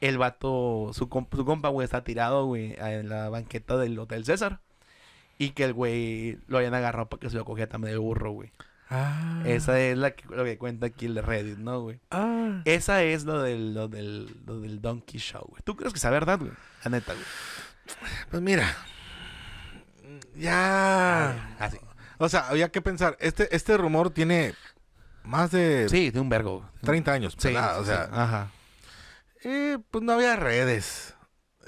el vato, su, compa, güey, está tirado, güey, en la banqueta del Hotel César. Y que el güey lo hayan agarrado para que se lo cogía también de burro, güey. Ah. Esa es la que, lo que cuenta aquí el Reddit, ¿no, güey? Ah. Esa es lo del, lo del, lo del Donkey Show, güey. ¿Tú crees que sea verdad, güey? La neta, güey. Pues mira. Ya. Ah, así. O sea, había que pensar. Este, este rumor tiene más de. Sí, de un vergo. 30 años. Sí, o sea. Ajá pues no había redes.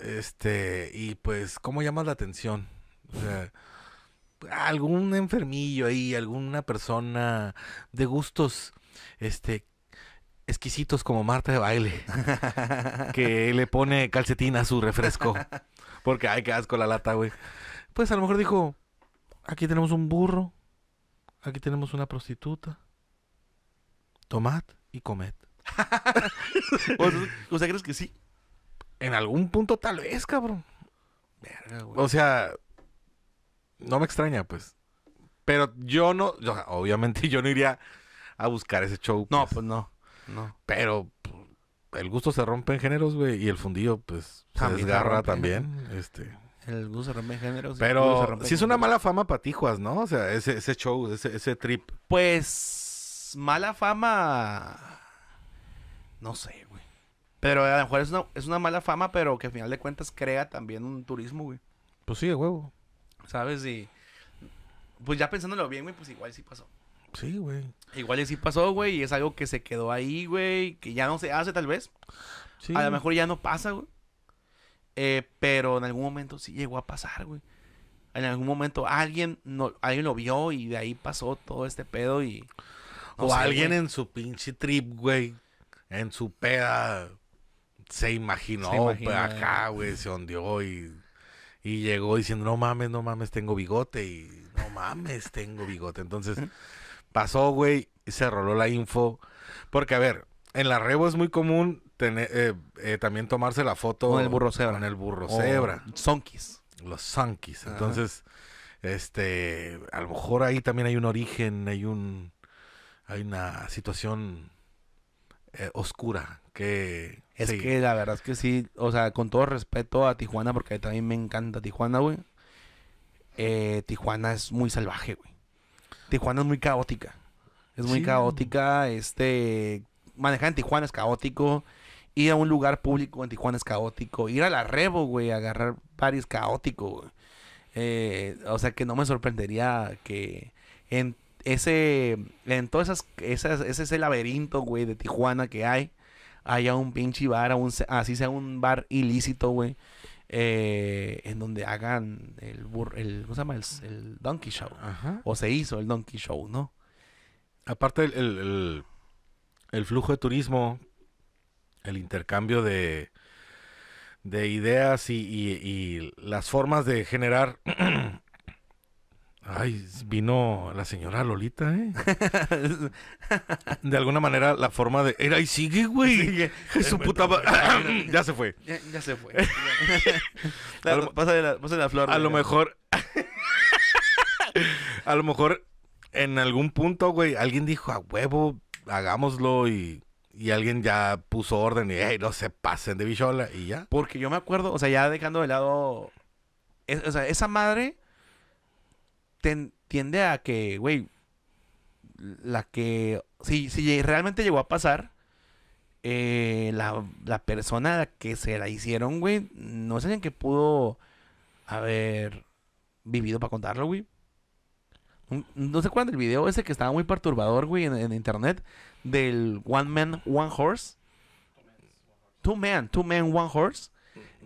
Este, y pues, ¿cómo llamas la atención? O sea, algún enfermillo ahí, alguna persona de gustos, este, exquisitos como Marta de baile, que le pone calcetín a su refresco. Porque, ay, qué asco la lata, güey. Pues a lo mejor dijo, aquí tenemos un burro, aquí tenemos una prostituta, tomad y comed. o sea, ¿crees que sí? En algún punto tal vez, cabrón. O sea, no me extraña, pues. Pero yo no, obviamente yo no iría a buscar ese show. No, pues. pues, no. No. Pero el gusto se rompe en géneros, güey, y el fundido, pues, se desgarra también. Este. El gusto se rompe en géneros. Pero si es una mala fama para Tijuas, ¿no? O sea, ese, show, ese, ese trip. Pues, mala fama no sé, güey. Pero a lo mejor es una, es una mala fama, pero que al final de cuentas crea también un turismo, güey. Pues sí, de huevo. ¿Sabes? Y. Pues ya pensándolo bien, güey, pues igual sí pasó. Sí, güey. Igual sí pasó, güey, y es algo que se quedó ahí, güey, que ya no se hace tal vez. Sí. A lo mejor ya no pasa, güey. Eh, pero en algún momento sí llegó a pasar, güey. En algún momento alguien, no, alguien lo vio y de ahí pasó todo este pedo y... o alguien en su pinche trip, güey, en su peda se imaginó, se acá, pues, güey, se ondeó y, y llegó diciendo, no mames, no mames, tengo bigote y no mames, tengo bigote. Entonces pasó, güey, y se roló la info. Porque, a ver, en la Rebo es muy común tener, eh, eh, también tomarse la foto con el burro cebra. Con el burro Sonkis. Los sonkis. Entonces, este, a lo mejor ahí también hay un origen, hay un, hay una situación eh, oscura que... Es que la verdad es que sí, o sea, con todo respeto a Tijuana, porque también me encanta Tijuana, güey. Eh, Tijuana es muy salvaje, güey. Tijuana es muy caótica. Es muy caótica, este... Manejar en Tijuana es caótico. Ir a un lugar público en Tijuana es caótico. Ir a la Rebo, güey, agarrar parís, caótico, güey. Eh, o sea que no me sorprendería que en ese, en todas esas, ese, laberinto, güey, de Tijuana que hay, haya un pinche bar, un, así sea un bar ilícito, güey, eh, en donde hagan el, el ¿cómo se llama? El, Donkey Show. O se hizo el Donkey Show, ¿no? Aparte el, flujo de turismo, el intercambio de, de ideas y las formas de generar Ay, vino la señora Lolita, ¿eh? de alguna manera, la forma de. Era y sigue, güey. Su pues, puta. ya se fue. Ya, se fue. Pasa de la, la, flor. A lo mejor. a lo mejor en algún punto, güey, alguien dijo a huevo, hagámoslo y. Y alguien ya puso orden y, hey, no se pasen de bichola y ya. Porque yo me acuerdo, o sea, ya dejando de lado. o sea, esa madre tiende a que, güey, la que, si, si realmente llegó a pasar, eh, la, persona que se la hicieron, güey, no sé en qué pudo haber vivido para contarlo, güey. Mm, no sé cuándo el video ese que estaba muy perturbador, güey, en, internet, del One Man, One Horse. Two Man, Two Man, One Horse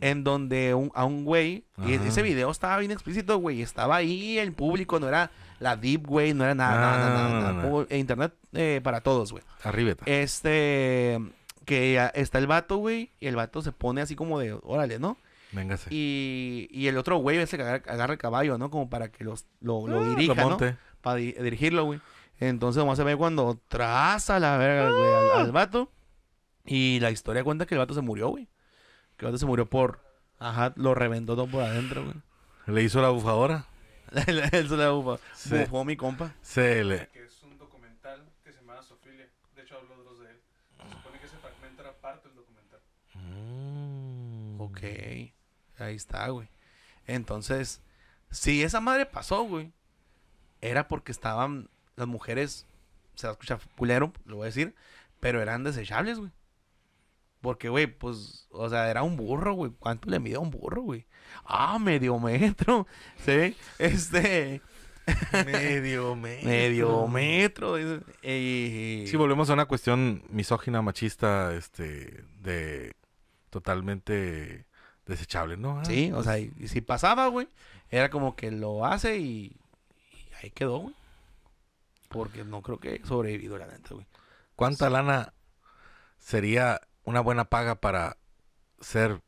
en donde a un güey, y ese video estaba bien explícito, güey, estaba ahí el público, no era la deep, güey, no era nada, nada, nada, e Internet eh, para todos, güey. Arriba. Este, que está el vato, güey, y el vato se pone así como de, órale, ¿no? Véngase. Y, y el otro güey ese que agarra, el caballo, ¿no? Como para que los, lo, ah, dirija, ¿no? Para dirigirlo, güey. Entonces, vamos a ver cuando traza la verga, güey, al ah. vato. Y la historia cuenta que el vato se murió, güey. Que antes se murió por. Ajá, lo reventó todo por adentro, güey. ¿Le hizo la bufadora? Él se la bufó. Se, bufó mi compa. Se le. Que es un documental que se llama Sofía. De hecho, hablo otros de él. Se supone que ese fragmento era parte del documental. Mm. Ok. Ahí está, güey. Entonces, si esa madre pasó, güey, era porque estaban las mujeres, se va a escuchar culero, lo voy a decir, pero eran desechables, güey. Porque, güey, pues, o sea, era un burro, güey. ¿Cuánto le mide a un burro, güey? Ah, medio metro. ¿Sí? Este. medio metro. medio metro. Y... Sí, volvemos a una cuestión misógina, machista, este, de totalmente desechable, ¿no? Ah, sí, o pues sea, y, si pasaba, güey, era como que lo hace y, ahí quedó, güey. Porque no creo que sobrevivido la güey. ¿Cuánta lana sería una buena paga para ser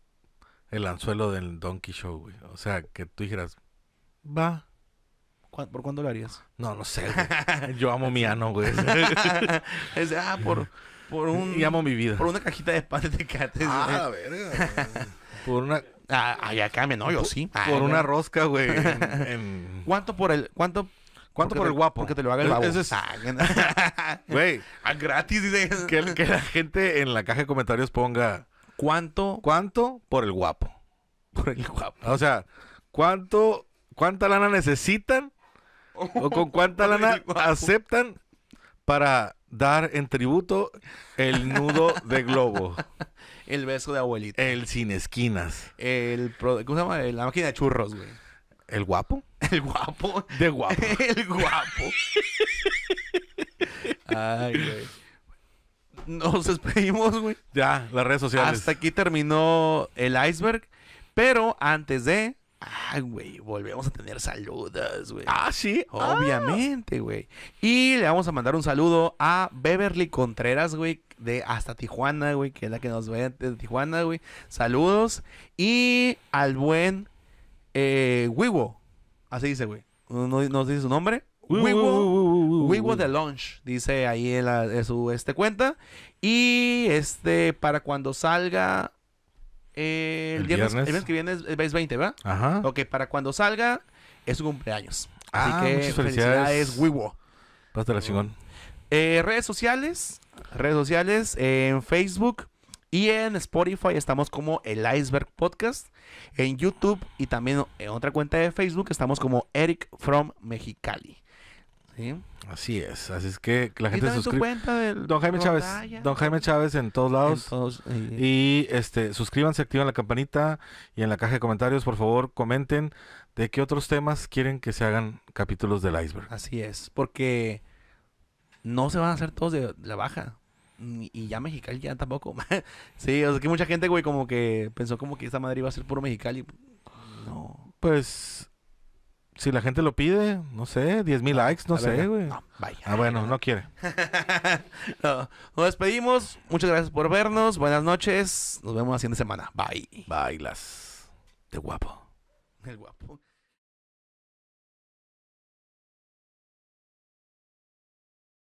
el anzuelo del Donkey Show, güey. O sea, que tú dijeras, va. ¿Por cuándo lo harías? No, no sé, Yo amo mi ano, güey. es, ah, por, por un... Y amo mi vida. Por una cajita de pan de cates Ah, güey. por una... Ah, ya cambia, no, yo sí. Por ah, una rosca, güey. ¿Cuánto por el... cuánto ¿Cuánto por el guapo? Porque te lo haga el babo. Ah, gratis, dice. Que, que la gente en la caja de comentarios ponga... ¿Cuánto? ¿Cuánto por el guapo? Por el guapo. O sea, ¿cuánto, ¿cuánta lana necesitan? ¿O con cuánta lana aceptan para dar en tributo el nudo de globo? El beso de abuelita. El sin esquinas. El, ¿Cómo se llama? La máquina de churros, güey. ¿El guapo? El guapo. De guapo. el guapo. Ay, güey. Nos despedimos, güey. Ya, las redes sociales. Hasta aquí terminó el iceberg. Pero antes de. Ay, güey, volvemos a tener saludos, güey. Ah, sí. Obviamente, güey. Y le vamos a mandar un saludo a Beverly Contreras, güey, de hasta Tijuana, güey, que es la que nos ve de Tijuana, güey. Saludos. Y al buen eh, Así dice, güey. No, nos dice su nombre. Wiwo the Launch, dice ahí en, su este cuenta. Y este, para cuando salga. el, viernes, El viernes que viene es, 20, ¿verdad? Ajá. Ok, para cuando salga es su cumpleaños. Así ah, que muchas felicidades, WeWo. Pásate la chingón. Eh, redes sociales. Redes sociales. Eh, en Facebook y en Spotify estamos como el Iceberg Podcast. En YouTube y también en otra cuenta de Facebook estamos como Eric from Mexicali. Así es, así es que la gente se suscribe. Don Jaime Chávez, Don Jaime Chávez en todos lados. Eh. y este, suscríbanse, activen la campanita y en la caja de comentarios, por favor, comenten de qué otros temas quieren que se hagan capítulos del iceberg. Así es, porque no se van a hacer todos de la baja. Y ya Mexicali ya tampoco. sí, o sea que mucha gente, güey, como que pensó como que esta madre iba a ser puro y No. Pues, si la gente lo pide, no sé, 10 mil ah, likes, no sé, güey. No, ah, ah, bueno, no quiere. nos despedimos. Muchas gracias por vernos. Buenas noches. Nos vemos la semana. Bye. Bailas. De guapo. El guapo.